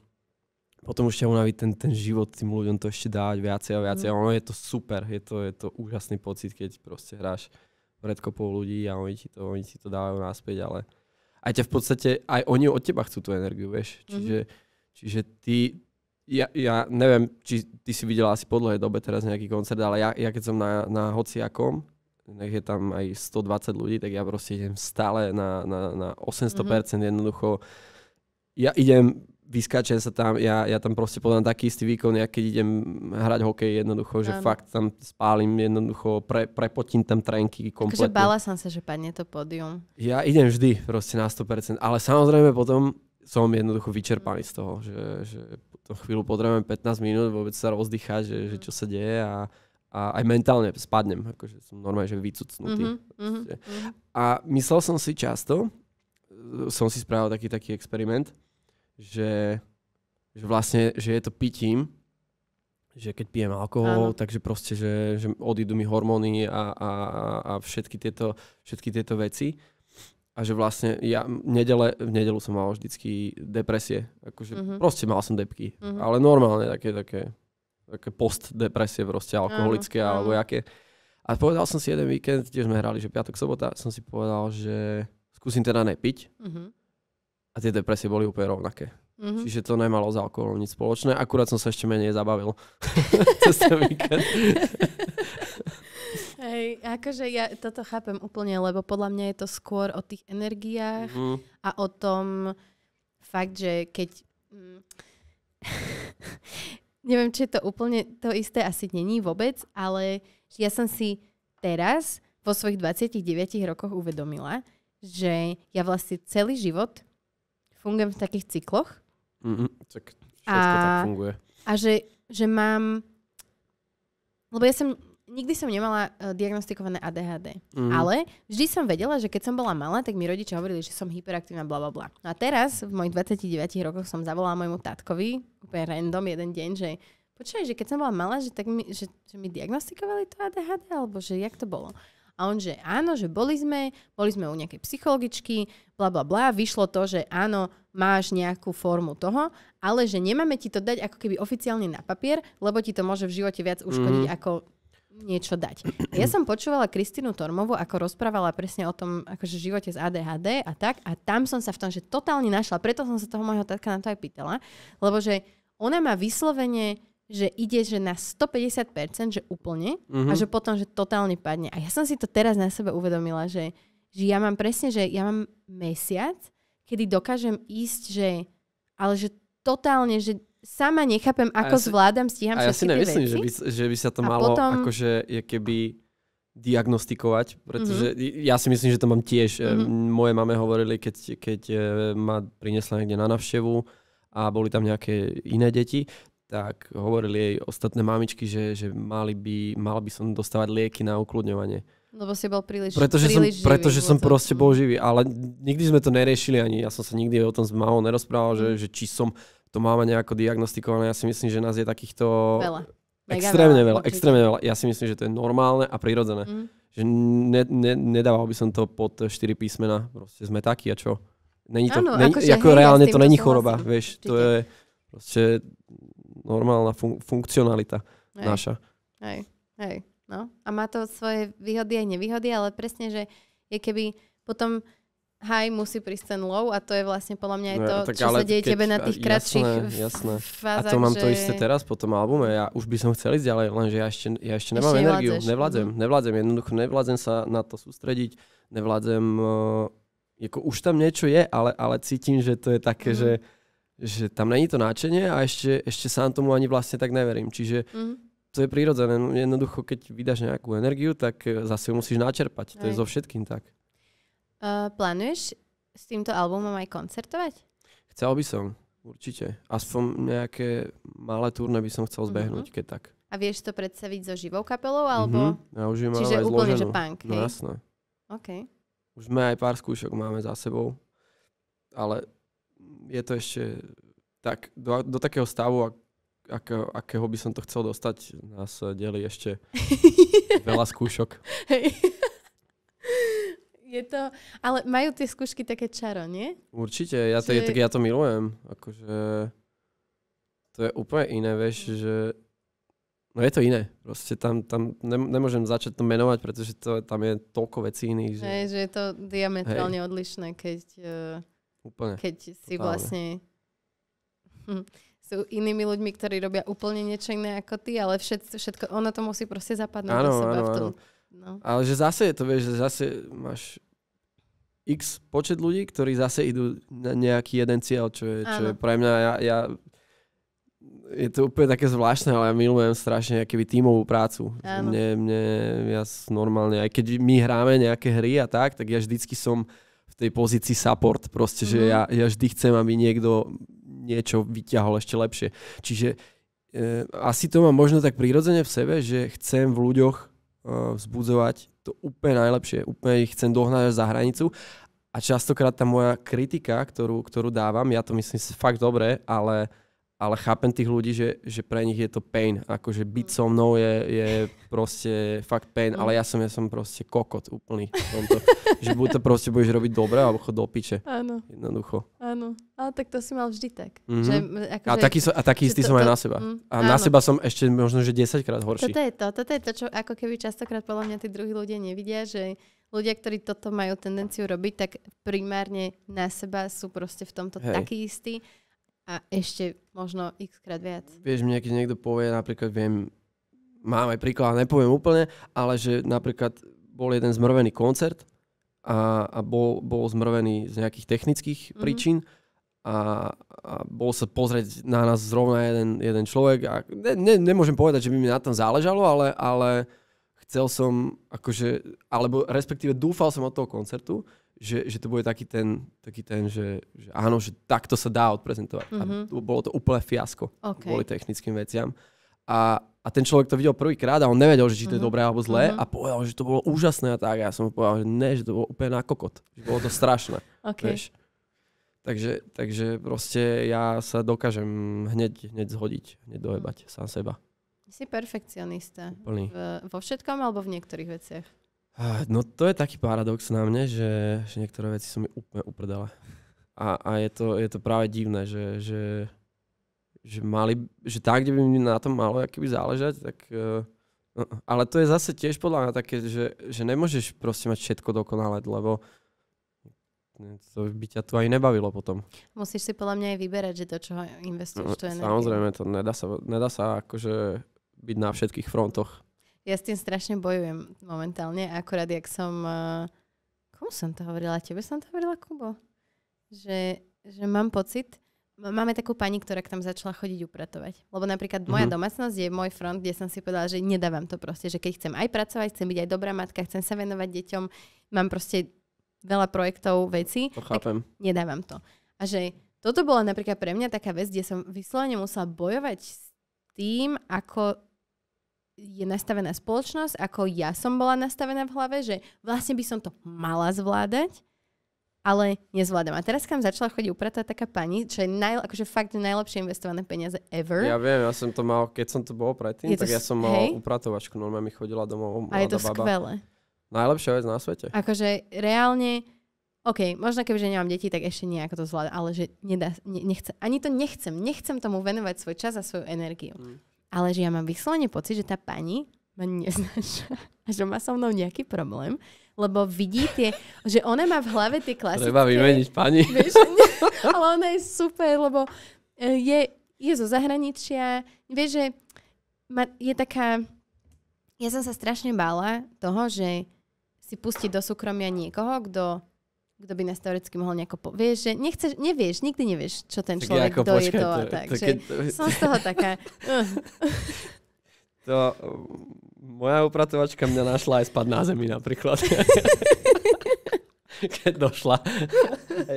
potom už ťa unaví ten, ten život tým ľuďom to ešte dávať viacej a viacej. Mm. Ono je to super, je to, je to úžasný pocit, keď proste hráš pred kopou ľudí a oni ti to, oni ti to dávajú naspäť, ale aj ťa v podstate, aj oni od teba chcú tú energiu, vieš. Mhm. Čiže, mm-hmm. čiže ty, ja, ja neviem, či ty si videla asi po dlhej dobe teraz nejaký koncert, ale ja, ja keď som na, na hociakom, nech je tam aj 120 ľudí, tak ja proste idem stále na, na, na 800% mm-hmm. jednoducho. Ja idem, vyskáčem sa tam, ja, ja tam proste podám taký istý výkon, ja keď idem hrať hokej jednoducho, že fakt tam spálim jednoducho, pre, prepotím tam trenky kompletne. Takže bála som sa, že padne to pódium. Ja idem vždy proste na 100%, ale samozrejme potom som jednoducho vyčerpaný z toho, že, že to chvíľu potrebujem 15 minút vôbec sa rozdychať, že, že čo sa deje a, a aj mentálne spadnem, akože som normálne, že vycucnutý. Mm-hmm, mm-hmm. A myslel som si často, som si spravil taký taký experiment, že, že vlastne, že je to pitím, že keď pijem alkohol, Áno. takže proste, že, že odídu mi hormóny a, a, a všetky, tieto, všetky tieto veci a že vlastne ja nedele, v nedelu som mal vždycky depresie. Akože uh-huh. proste mal som depky. Uh-huh. Ale normálne také, také, také post-depresie proste alkoholické uh-huh. alebo jaké. A povedal som si jeden víkend, tiež sme hrali, že piatok, sobota, som si povedal, že skúsim teda nepiť. Uh-huh a tie depresie boli úplne rovnaké. Mm-hmm. Čiže to nemalo s alkoholom nič spoločné, akurát som sa ešte menej zabavil cez ten víkend. Hej, akože ja toto chápem úplne, lebo podľa mňa je to skôr o tých energiách mm. a o tom fakt, že keď... Mm, neviem, či je to úplne to isté, asi není vôbec, ale ja som si teraz vo svojich 29 rokoch uvedomila, že ja vlastne celý život fungujem v takých cykloch. Mm-hmm. Tak a, tak funguje. A že, že mám... Lebo ja som... Nikdy som nemala uh, diagnostikované ADHD. Mm. Ale vždy som vedela, že keď som bola malá, tak mi rodičia hovorili, že som hyperaktívna, bla, bla, bla. No a teraz, v mojich 29 rokoch, som zavolala môjmu tatkovi, úplne random, jeden deň, že počkaj, že keď som bola malá, že, tak mi, že, že mi diagnostikovali to ADHD, alebo že jak to bolo. A on, že áno, že boli sme, boli sme u nejakej psychologičky, bla bla bla, vyšlo to, že áno, máš nejakú formu toho, ale že nemáme ti to dať ako keby oficiálne na papier, lebo ti to môže v živote viac uškodiť mm. ako niečo dať. Ja som počúvala Kristinu Tormovu, ako rozprávala presne o tom akože živote z ADHD a tak a tam som sa v tom, že totálne našla, preto som sa toho môjho tatka na to aj pýtala, lebo že ona má vyslovene že ide že na 150%, že úplne mm-hmm. a mhm. že potom, že totálne padne. A ja som si to teraz na sebe uvedomila, že, že ja mám presne, že ja mám mesiac, kedy dokážem ísť, že ale že totálne, že sama nechápem, ako ja si, zvládam, stíham všetky A ja si nemyslím, že by, že by sa to a malo potom... akože keby diagnostikovať, pretože mm-hmm. ja si myslím, že to mám tiež. Mm-hmm. Moje mame hovorili, keď, keď e, ma priniesla niekde na navštevu a boli tam nejaké iné deti, tak hovorili jej ostatné mamičky, že, že mali by, mal by som dostávať lieky na ukludňovanie. Lebo si bol príliš, pretože príliš som, živý. Pretože som proste bol živý, ale nikdy sme to neriešili ani, ja som sa nikdy o tom s mamou nerozprával, že, mm. že či som to máme nejako diagnostikované, ja si myslím, že nás je takýchto... Veľa. extrémne veľa, veľa extrémne veľa. Ja si myslím, že to je normálne a prirodzené. Mm. Že ne, ne, nedával by som to pod 4 písmena. Proste sme takí a čo? Není to, ano, není, akože, ako hej, reálne to není choroba, vieš. To je proste normálna fun- funkcionalita hej. naša. Hej, hej. No. A má to svoje výhody aj nevýhody, ale presne, že je keby potom high musí prísť ten low a to je vlastne podľa mňa aj no, to, no, tak čo sa deje keď, tebe na tých kratších jasné, jasné. fázach. A to mám že... to isté teraz po tom albume. Ja už by som chcel ísť ďalej, lenže ja ešte, ja ešte nemám ešte energiu. Mhm. Nevládzem, mm. nevládzem. Jednoducho nevládzem sa na to sústrediť. Nevládzem... Uh, eh, ako už tam niečo je, ale, ale cítim, že to je také, mm. že že tam není to náčenie a ešte, ešte sám tomu ani vlastne tak neverím. Čiže mm-hmm. to je prírodzené. No, jednoducho, keď vydáš nejakú energiu, tak e, zase ju musíš načerpať. Aj. To je so všetkým tak. Uh, plánuješ s týmto albumom aj koncertovať? Chcel by som, určite. Aspoň nejaké malé turné by som chcel mhm. zbehnúť, mm-hmm. keď tak. A vieš to predstaviť so živou kapelou? Alebo... Mm-hmm. Ja už ju mám Čiže aj úplne, že punk, no, hej? No jasné. Okay. Už sme aj pár skúšok máme za sebou, ale je to ešte tak, do, do takého stavu, ak, ak, akého by som to chcel dostať, nás eh, delí ešte veľa skúšok. Hej. Je to, ale majú tie skúšky také čaro, nie? Určite, ja to, že... tak ja to milujem. Akože, to je úplne iné, vieš, že No je to iné. Proste tam, tam ne, nemôžem začať to menovať, pretože to, tam je toľko vecí iných. Že... Hej, že je to diametrálne Hej. odlišné, keď uh, Úplne. Keď si Totálne. vlastne... Hm, sú inými ľuďmi, ktorí robia úplne niečo iné ako ty, ale všet, všetko, ono to musí proste zapadnúť do seba. Áno, v tom, áno. No. Ale že zase je to, vieš, že zase máš x počet ľudí, ktorí zase idú na nejaký jeden cieľ, čo je, čo je pre mňa, ja, ja, je to úplne také zvláštne, ale ja milujem strašne keby tímovú prácu. Mne, mne, ja normálne, aj keď my hráme nejaké hry a tak, tak ja vždycky som, uh, v tej pozícii support, proste, mm. že mhm. ja, ja vždy chcem, aby niekto niečo vyťahol ešte lepšie. Čiže e, asi to mám možno tak prirodzene v sebe, že chcem v ľuďoch e, vzbudzovať to úplne najlepšie, úplne ich chcem dohnať za hranicu a častokrát tá moja kritika, ktorú, ktorú dávam, ja to myslím si fakt dobre, ale ale chápem tých ľudí, že, že pre nich je to pain. Akože byť so mnou je, je proste fakt pain, no. ale ja som, ja som proste kokot úplný. Tomto. že buď to proste budeš robiť dobre, alebo chod do piče. Áno. Jednoducho. Áno. Ale tak to si mal vždy tak. Mm-hmm. Že, ako, a taký, so, a taký istý to, som aj na seba. Mm, a áno. na seba som ešte možno, že 10 krát horší. Toto je to, toto je to, čo ako keby častokrát podľa mňa tí druhí ľudia nevidia, že ľudia, ktorí toto majú tendenciu robiť, tak primárne na seba sú proste v tomto Hej. takí istí a ešte možno x krát viac. Vieš, mne keď niekto povie, napríklad viem, mám aj príklad, nepoviem úplne, ale že napríklad bol jeden zmrvený koncert a, a bol, bol zmrvený z nejakých technických mm-hmm. príčin a, a bol sa pozrieť na nás zrovna jeden, jeden človek a ne, ne, nemôžem povedať, že by mi na tom záležalo, ale, ale chcel som akože, alebo respektíve dúfal som od toho koncertu, že, že to bude taký ten, taký ten že, že áno, že takto sa dá odprezentovať. Mm-hmm. A mhm. bolo to úplne fiasko okay. kvôli technickým veciam. A, a ten človek to videl prvýkrát a on nevedel, že či to je mm-hmm. dobré alebo zlé mm-hmm. a povedal, že to bolo úžasné a tak. A ja som mu povedal, že ne, že to bolo úplne na kokot. Že bolo to strašné. okay. vieš. Takže, takže proste ja sa dokážem hneď, hneď zhodiť, hneď dohebať mm. sám seba. Si perfekcionista. Úplný. V, vo všetkom alebo v niektorých veciach? Ah, no to je taký paradox na mne, že, že niektoré veci sú mi úplne uprdele. A, a je, to, je to práve divné, že, že, že, mali, že tak, kde by mi na tom malo keby záležať, tak... Eh, no, ale to je zase tiež podľa mňa také, že, že nemôžeš proste mať všetko dokonalé, lebo to by ťa tu aj nebavilo potom. Musíš si podľa mňa aj vyberať, že do čoho investuješ no, to energiu. Samozrejme, to nedá sa, nedá sa akože byť na všetkých frontoch. Ja s tým strašne bojujem momentálne. akorát jak som... Eh, komu som to hovorila? Tebe som to hovorila, Kubo? Že, že mám pocit, Máme takú pani, ktorá tam začala chodiť upratovať. Lebo napríklad moja mm-hmm. domácnosť je môj front, kde som si povedala, že nedávam to proste, že keď chcem aj pracovať, chcem byť aj dobrá matka, chcem sa venovať deťom, mám proste veľa projektov, veci, to chápem. tak nedávam to. A že toto bola napríklad pre mňa taká vec, kde som vyslovene musela bojovať s tým, ako je nastavená spoločnosť, ako ja som bola nastavená v hlave, že vlastne by som to mala zvládať, ale nezvládam. A teraz kam začala chodiť upratať taká pani, čo je naj, akože fakt najlepšie investované peniaze ever. Ja viem, ja som to mal, keď som to bol predtým, je to, tak ja som mal hej? upratovačku, normálne mi chodila domov A je to baba. skvelé. Najlepšia vec na svete. Akože reálne, OK, možno kebyže nemám deti, tak ešte nejako to zvládam, ale že nedá, ne, nechce, ani to nechcem, nechcem tomu venovať svoj čas a svoju energiu. Hmm. Ale že ja mám vyslovene pocit, že tá pani ma neznáša a že má so mnou nejaký problém, lebo vidí tie, že ona má v hlave tie klasické... Treba vymeniť pani. Vieš, ne, ale ona je super, lebo e, je, je zo zahraničia, vieš, že ma, je taká... Ja som sa strašne bála toho, že si pustiť do súkromia niekoho, kto kto by nás teoreticky mohol nejako po... Vieš, že nechceš, nevieš, nikdy nevieš, čo ten tak človek, kto je to a tak. To, že to, Som z toho taká... Uh. to, moja upratovačka mňa našla aj spad na zemi napríklad. keď došla.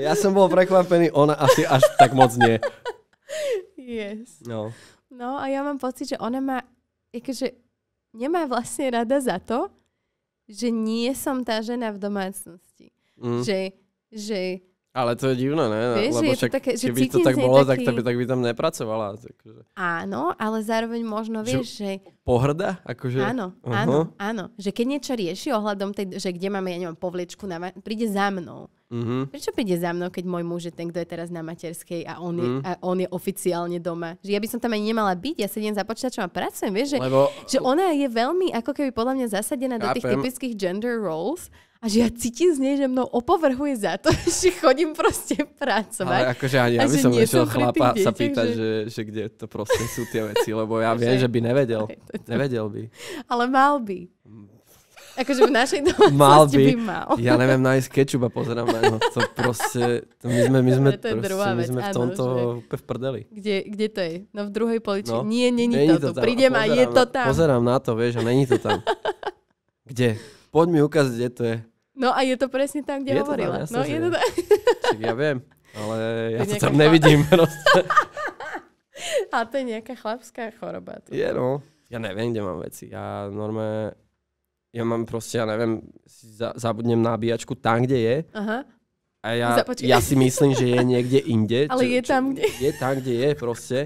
ja som bol prekvapený, ona asi až tak moc nie. Yes. No. No a ja mám pocit, že ona má. akože nemá vlastne rada za to, že nie som tá žena v domácnosti. Mm. Že, že ale to je divné, ne? Vieš, Lebo že však, také, že keby to tak bolo, taký... tak, by, tak by tam nepracovala. Takže... Áno, ale zároveň možno vieš, že... že... Pohrda? Akože... Áno, uh-huh. áno, áno. Že keď niečo rieši ohľadom tej, že kde máme, ja neviem, povliečku, na ma... príde za mnou. Uh-huh. Prečo príde za mnou, keď môj muž je ten, kto je teraz na materskej a on, uh-huh. je, mhm. a on je oficiálne doma? Že ja by som tam ani nemala byť, ja sedím za počítačom a pracujem, vieš, že, Lebo... že ona je veľmi ako keby podľa mňa zasadená Chápem. do tých typických gender roles a že ja cítim z nej, že mnou opovrhuje za to, že chodím proste pracovať. Ale akože ani ja by som nešiel chlapa deťach, sa pýtať, že... Že, že kde to proste sú tie veci, lebo ja viem, že by nevedel. Nevedel by. Ale mal by. Akože v našej domácnosti mal by. by mal. Ja neviem nájsť kečup a pozerám na neho. To proste, to my sme, my sme, to proste, druhá my sme vec, v tomto úplne v prdeli. Kde, kde to je? No v druhej poličke. No, nie, není to, to tu. Prídem a, pozerám, a je to tam. Pozerám na to, vieš, a není to tam. Kde? Poď mi ukázať, kde to je. No a je to presne tam, kde je hovorila. To tam, jasne, no, je to tam. ja viem, ale ja to, to tam nevidím. a to je nejaká chlapská choroba. Tu. Je no. Ja neviem, kde mám veci. Ja normálne, ja mám proste, ja neviem, za, zabudnem nabíjačku tam, kde je. Aha. A ja, ja si myslím, že je niekde inde. Ale čo, je tam, kde... Je tam, kde je proste.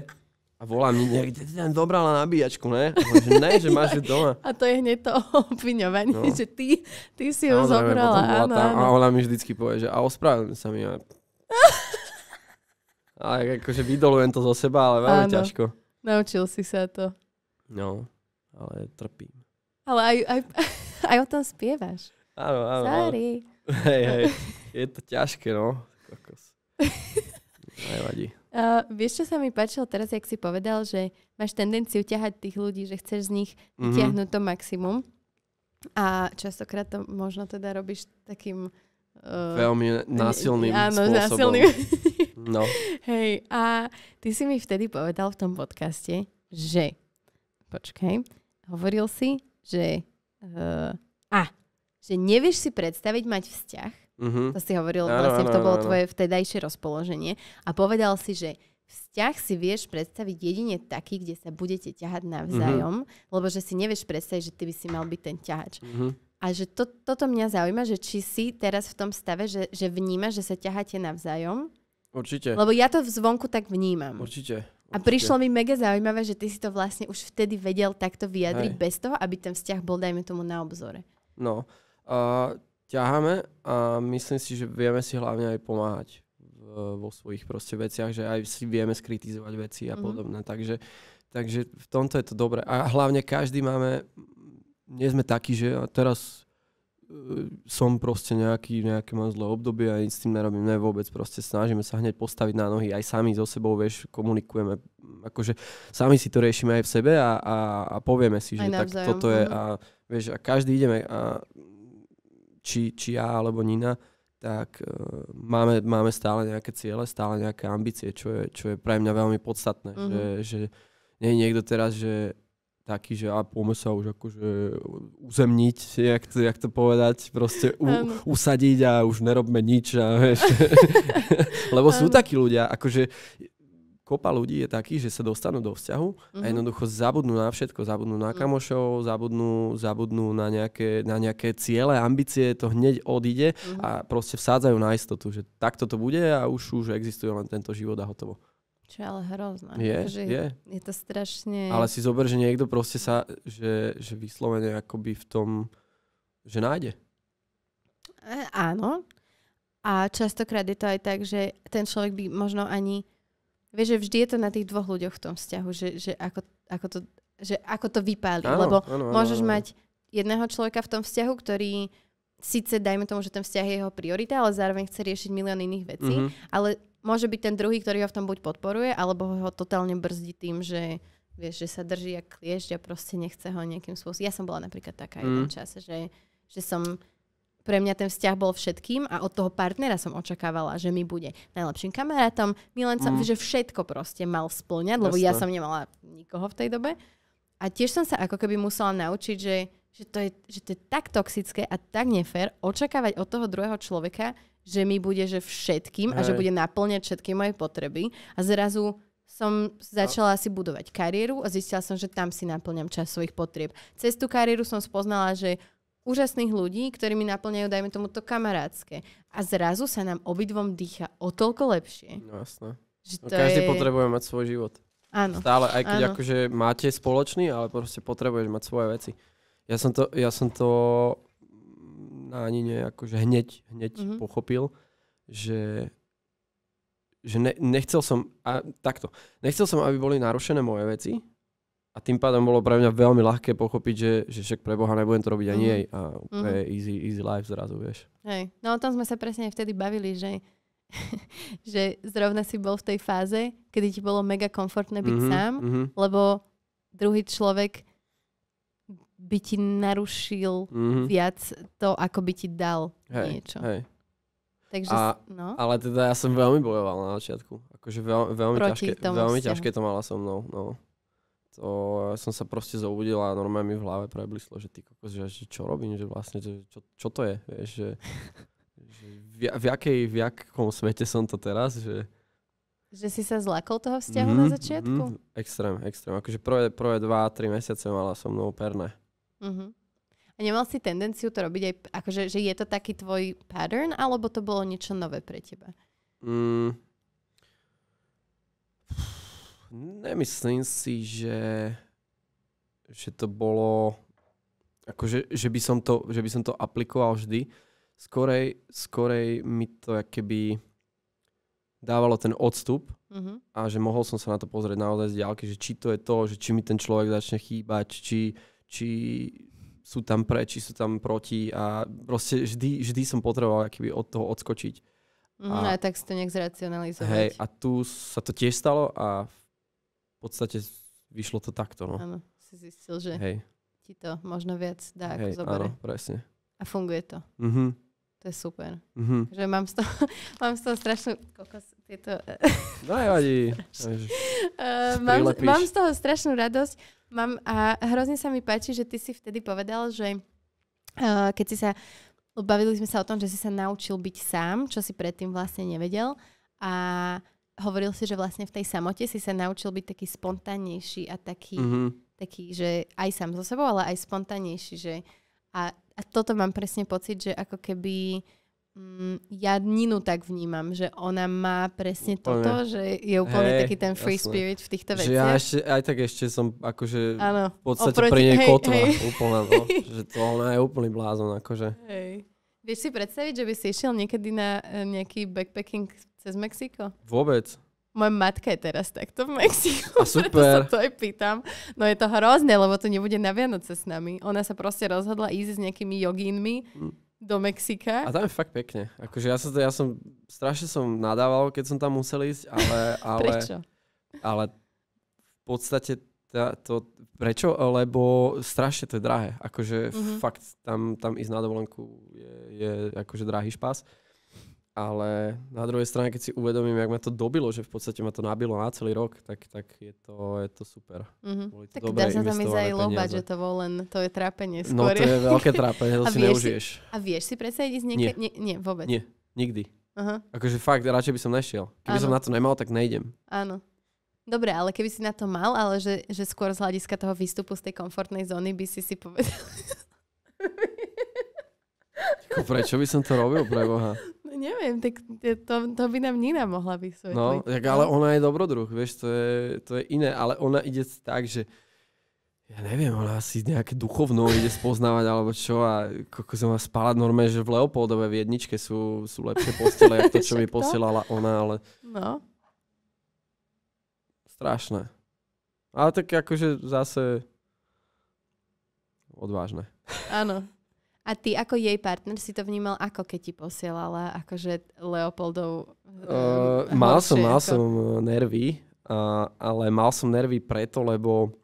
A volá mi niekde, ty tam dobrala nabíjačku, ne? A že ne, že máš ju doma. A to je hneď to obviňovanie, no. že ty, ty si ju Samozrejme, zobrala. Áno, áno. A ona mi vždycky povie, že a ospravedlňujem sa mi. A... Ale akože vydolujem to zo seba, ale veľmi áno. ťažko. Naučil si sa to. No, ale trpím. Ale aj, aj, aj o tom spievaš. Áno, áno. Sorry. Ale... Hej, hej, je to ťažké, no. Kokos. Nevadí. Uh, vieš, čo sa mi páčilo teraz, jak si povedal, že máš tendenciu ťahať tých ľudí, že chceš z nich mhm. vyťahnuť mm-hmm. to maximum. A častokrát to možno teda robíš takým... Uh, Veľmi násilným áno, spôsobom. násilným. no. Hej, a ty si mi vtedy povedal v tom podcaste, že... Počkaj. Hovoril si, že... Uh, a, že nevieš si predstaviť mať vzťah, Uh-huh. To si hovoril, áno, vlastne áno, to bolo áno. tvoje vtedajšie rozpoloženie. A povedal si, že vzťah si vieš predstaviť jedine taký, kde sa budete ťahať navzájom, uh-huh. lebo že si nevieš predstaviť, že ty by si mal byť ten ťahač. Uh-huh. A že to, toto mňa zaujíma, že či si teraz v tom stave, že, že vnímaš, že sa ťaháte navzájom. Určite. Lebo ja to v zvonku tak vnímam. Určite. A prišlo mi mega zaujímavé, že ty si to vlastne už vtedy vedel takto vyjadriť Hej. bez toho, aby ten vzťah bol, dajme tomu, na obzore. No. Uh, ťaháme a myslím si, že vieme si hlavne aj pomáhať eh, vo svojich proste veciach, že aj si vieme skritizovať veci a mm-hmm. Takže, takže v tomto je to dobré. A hlavne každý máme, nie sme takí, že teraz eh, som proste nejaký, nejaké mám zlé obdobie a nic s tým nerobím, ne vôbec, proste snažíme sa hneď postaviť na nohy, aj sami so sebou, vieš, komunikujeme, akože sami si to riešime aj v sebe a, a, a povieme si, že tak toto je mhm. a vieš, a každý ideme a či, či ja alebo Nina, tak uh, máme, máme stále nejaké ciele, stále nejaké ambície, čo je, čo je pre mňa veľmi podstatné. Mm-hmm. Že, mhm. že nie je niekto teraz, že taký, že a poďme sa už akože uzemniť, jak to, jak to povedať, proste u, um. usadiť a už nerobme nič. A, vieš. Lebo um. sú takí ľudia, akože kopa ľudí je taký, že sa dostanú do vzťahu mm-hmm. a mhm. jednoducho zabudnú na všetko, zabudnú na mhm. kamošov, zabudnú, zabudnú na, nejaké, na nejaké ciele, ambície, to hneď odíde mm-hmm. a proste vsádzajú na istotu, že takto to bude a už, už existuje len tento život a hotovo. Čo je ale hrozné. Je, Takže je. je to strašne... Ale si zober, že niekto proste sa, že, že vyslovene akoby v tom, že nájde. E, áno. A častokrát je to aj tak, že ten človek by možno ani Vieš, že vždy je to na tých dvoch ľuďoch v tom vzťahu, že, že, ako, ako, to, že ako to vypáli. Áno, Lebo áno, áno, môžeš áno. mať jedného človeka v tom vzťahu, ktorý síce dajme tomu, že ten vzťah je jeho priorita, ale zároveň chce riešiť milión iných vecí, mm-hmm. ale môže byť ten druhý, ktorý ho v tom buď podporuje, alebo ho totálne brzdí tým, že vieš, že sa drží a kliešť a proste nechce ho nejakým spôsobom. Ja som bola napríklad taká mm. jeden mhm. čas, že, že som pre mňa ten vzťah bol všetkým a od toho partnera som očakávala, že mi bude najlepším kamarátom, milencom, mhm. mm. že všetko proste mal splňať, lebo Jasne. ja som nemala nikoho v tej dobe. A tiež som sa ako keby musela naučiť, že, že, to, je, že to je tak toxické a tak nefér očakávať od toho druhého človeka, že mi bude že všetkým Hej. a že bude naplňať všetky moje potreby. A zrazu som začala si budovať kariéru a zistila som, že tam si naplňam čas svojich potrieb. Cez tú kariéru som spoznala, že úžasných ľudí, mi naplňajú, dajme tomu, to kamarátske. A zrazu sa nám obidvom dýcha o toľko lepšie. No jasné. Že no, to no, každý je... potrebuje mať svoj život. Áno. Stále, aj keď Áno. akože máte spoločný, ale proste potrebuješ mať svoje veci. Ja som to, ja som to ani ne, akože hneď, hneď mm-hmm. pochopil, že, že ne, nechcel som, a takto, nechcel som, aby boli narušené moje veci, a tým pádom bolo pre mňa veľmi ľahké pochopiť, že, že však pre Boha nebudem to robiť ani mhm. jej. A to mm-hmm. je easy, easy life zrazu, vieš. Hej. No o tom sme sa presne vtedy bavili, že, že zrovna si bol v tej fáze, kedy ti bolo mega komfortné byť mm-hmm, sám, mm-hmm. lebo druhý človek by ti narušil mm-hmm. viac to, ako by ti dal hej, niečo. Hej. Takže, a, no. Ale teda ja som veľmi bojoval na začiatku. Akože veľ, veľmi, ťažké, veľmi ťažké to mala so mnou. No to, som sa proste zobudil a normálne mi v hlave preblislo, že ty kokos, že, že čo robím, že vlastne, že, čo, čo to je, vieš, že, že v, v, jakej, v jakom svete som to teraz, že... Že si sa zlakol toho vzťahu mm, na začiatku? Mm, extrém, extrém. Akože prvé, prvé dva, tri mesiace mala som mnou perné. Mm-hmm. A nemal si tendenciu to robiť aj, akože že je to taký tvoj pattern, alebo to bolo niečo nové pre teba? Mm. Nemyslím si, že, že to bolo, akože, že, by som to, že by som to aplikoval vždy. Skorej, skorej mi to keby dávalo ten odstup mm-hmm. a že mohol som sa na to pozrieť naozaj z diálky, že či to je to, že či mi ten človek začne chýbať, či, či sú tam pre, či sú tam proti a proste vždy, vždy som potreboval keby od toho odskočiť. Mm, a, a tak si to nejak zracionalizovať. Hej, a tu sa to tiež stalo a podstate vyšlo to takto. No. Áno, si zistil, že Hej. ti to možno viac dá ako Hej, zobere. Áno, presne. A funguje to. Mm-hmm. To je super. Mm-hmm. Že mám z toho, mám z toho strašnú... Kokos, tieto... No nevadí. uh, mám, mám z toho strašnú radosť. Mám, a hrozne sa mi páči, že ty si vtedy povedal, že uh, keď si sa... Bavili sme sa o tom, že si sa naučil byť sám, čo si predtým vlastne nevedel. A hovoril si, že vlastne v tej samote si sa naučil byť taký spontánnejší a taký, mm-hmm. taký že aj sám so sebou, ale aj spontánnejší. Že a, a toto mám presne pocit, že ako keby mm, ja Ninu tak vnímam, že ona má presne úplne. toto, že je úplne hey, taký ten free jasné. spirit v týchto veciach. Že ja ešte, aj tak ešte som akože ano, v podstate oproti, pri nej hej, kotva hej. úplne. no, že to ona je úplný blázon akože. Hej. Vieš si predstaviť, že by si išiel niekedy na eh, nejaký backpacking cez Mexiko? Vôbec. Moja matka je teraz takto v Mexiku, A super. preto sa to aj pýtam. No je to hrozné, lebo to nebude na Vianoce s nami. Ona sa proste rozhodla ísť s nejakými jogínmi mm. do Mexika. A tam je fakt pekne. Akože ja som, ja som strašne som nadával, keď som tam musel ísť, ale... ale Prečo? Ale v podstate tá, to, prečo? Lebo strašne to je drahé. Akože mm-hmm. fakt tam, tam ísť na dovolenku je, je akože drahý špás ale na druhej strane, keď si uvedomím, jak ma to dobilo, že v podstate ma to nabilo na celý rok, tak, tak je, to, je to super. Mm-hmm. Boli to tak dá sa tam ísť aj lobať, že to bol len, to je trápenie no, skôr. No to je veľké trápenie, to si neužiješ. a vieš si predstaviť ísť niekde? Nie. Nie, vôbec. Nie, nikdy. Aha. Akože fakt, radšej by som nešiel. Keby ano. som na to nemal, tak nejdem. Áno. Dobre, ale keby si na to mal, ale že, že skôr z hľadiska toho výstupu z tej komfortnej zóny by si si povedal... Prečo by som to robil pre Boha? neviem, tak to, to by nám Nina mohla vysvetliť. No, no, tak ale ona je dobrodruh, vieš, to je, to je iné, ale ona ide tak, že ja neviem, ona asi nejaké duchovno ide spoznávať alebo čo a ako som spala normálne, že v Leopoldove v jedničke sú, sú lepšie postele, ako to, čo mi posielala ona, ale... No. Strašné. Ale tak akože zase odvážne. Áno. A ty ako jej partner si to vnímal, ako keď ti posielala akože Leopoldov? Uh, mal som, mal ako... som eh, nervy, uh, ale mal som nervy preto, lebo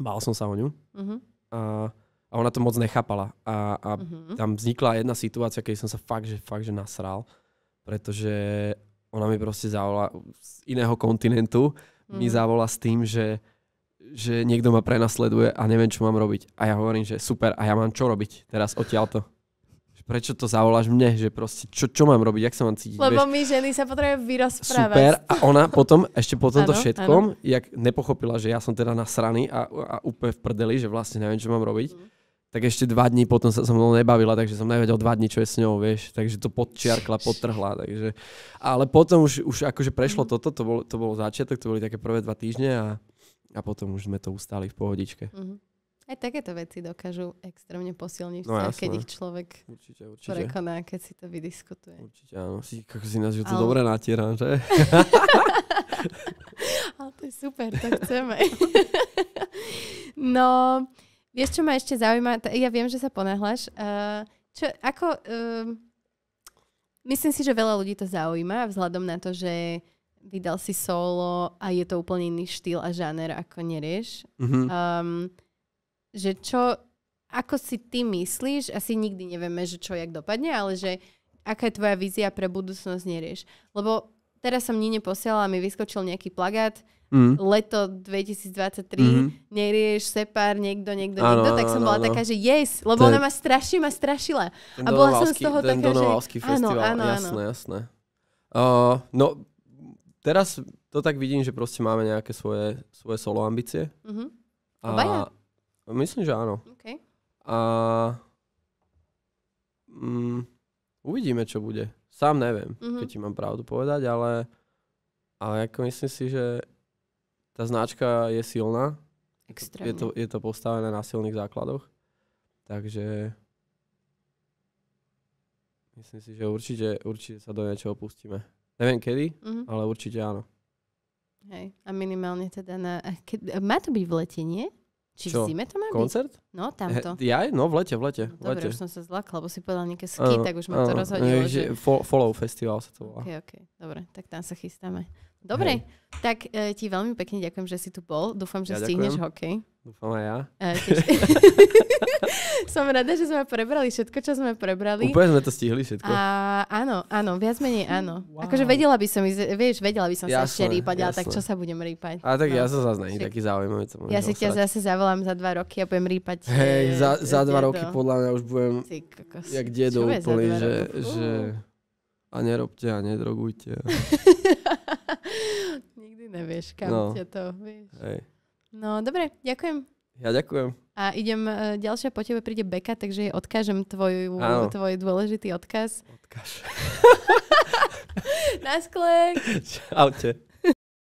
bál som sa o ňu. Uh-huh. A, a ona to moc nechápala. A, a uh-huh. tam vznikla jedna situácia, keď som sa fakt, že, fakt, že nasral, pretože ona mi proste zavolala z iného kontinentu, uh-huh. mi mhm. zavolala s tým, že že niekto ma prenasleduje a neviem, čo mám robiť. A ja hovorím, že super, a ja mám čo robiť teraz odtiaľto. Prečo to zavoláš mne, že proste čo, čo mám robiť, jak sa mám cítiť? Lebo vieš? my ženy sa potrebujeme vyrozprávať. Super, a ona potom, ešte po tomto ano, všetkom, ano. jak nepochopila, že ja som teda nasraný a, a úplne v prdeli, že vlastne neviem, čo mám robiť, mm. tak ešte dva dní potom sa so mnou nebavila, takže som nevedel dva dní, čo je s ňou, vieš, takže to podčiarkla, potrhla, takže, ale potom už, už akože prešlo mm. toto, to bol, to bol začiatok, to boli také prvé dva týždne a a potom už sme to ustali v pohodičke. Uh-huh. Aj takéto veci dokážu extrémne posilniť, no, vzťah, keď ich človek určite, určite. prekoná, keď si to vydiskutuje. Určite áno, si, ako si nás, že to Ale... dobre natieram, že? Ale to je super, to chceme. no, vieš, čo ma ešte zaujíma? Ja viem, že sa ponáhľaš. Eh, čo, ako, eh, myslím si, že veľa ľudí to zaujíma, vzhľadom na to, že vydal si solo a je to úplne iný štýl a žáner ako nerieš. Mm-hmm. Um, že čo, ako si ty myslíš, asi nikdy nevieme, že čo, jak dopadne, ale že aká je tvoja vízia pre budúcnosť nerieš. Lebo teraz som Nine posielala a mi vyskočil nejaký plagát, Mm. leto 2023, mm-hmm. nerieš, separ, niekto, niekto, ano, niekto, tak som bola ano, taká, že yes, lebo ten, ona ma straší, ma strašila. A bola som z toho taká, že... Áno, áno, jasné, áno. jasné. Uh, no, teraz to tak vidím, že proste máme nejaké svoje, svoje solo ambície. Mm-hmm. Obaja? myslím, že áno. Okay. A mm, uvidíme, čo bude. Sám neviem, mm-hmm. keď ti mám pravdu povedať, ale, ale ako myslím si, že tá značka je silná. Extrémne. Je to, je to postavené na silných základoch. Takže myslím si, že určite, určite sa do niečoho pustíme. Neviem kedy, mm-hmm. ale určite áno. Hej, a minimálne teda na... Keď, má to byť v lete, nie? Či Čo? v zime to má Koncert? byť? Koncert? No, tamto. He, ja? No, v lete, v lete. No, lete. Dobre, už som sa zlakla, lebo si povedal nejaké ski, ano, tak už ma ano, to rozhodilo. Že... Follow Festival sa to volá. Okay, okay. Dobre, tak tam sa chystáme. Dobre, Hej. tak e, ti veľmi pekne ďakujem, že si tu bol. Dúfam, že ja stihneš hokej. Dúfam aj ja. E, tiež... som rada, že sme prebrali všetko, čo sme prebrali. Úplne sme to stihli všetko. A, áno, áno, viac menej áno. Wow. Akože vedela by som, vieš, vedela by som jasné, sa ešte rýpať, ale tak čo sa budem rýpať? A tak no. ja sa zase není taký zaujímavý. Ja ja si ťa zase zavolám za dva roky a budem rýpať. E, Hej, za, za dva roky podľa mňa už budem jak dedo úplný, že, že a nerobte a nedrogujte. Nikdy nevieš, kam no. ťa to, vieš. Hej. No, dobre, ďakujem. Ja ďakujem. A idem, e, ďalšia po tebe príde Beka, takže jej odkážem tvoj, tvoj dôležitý odkaz. Odkáž. sklek. Čaute.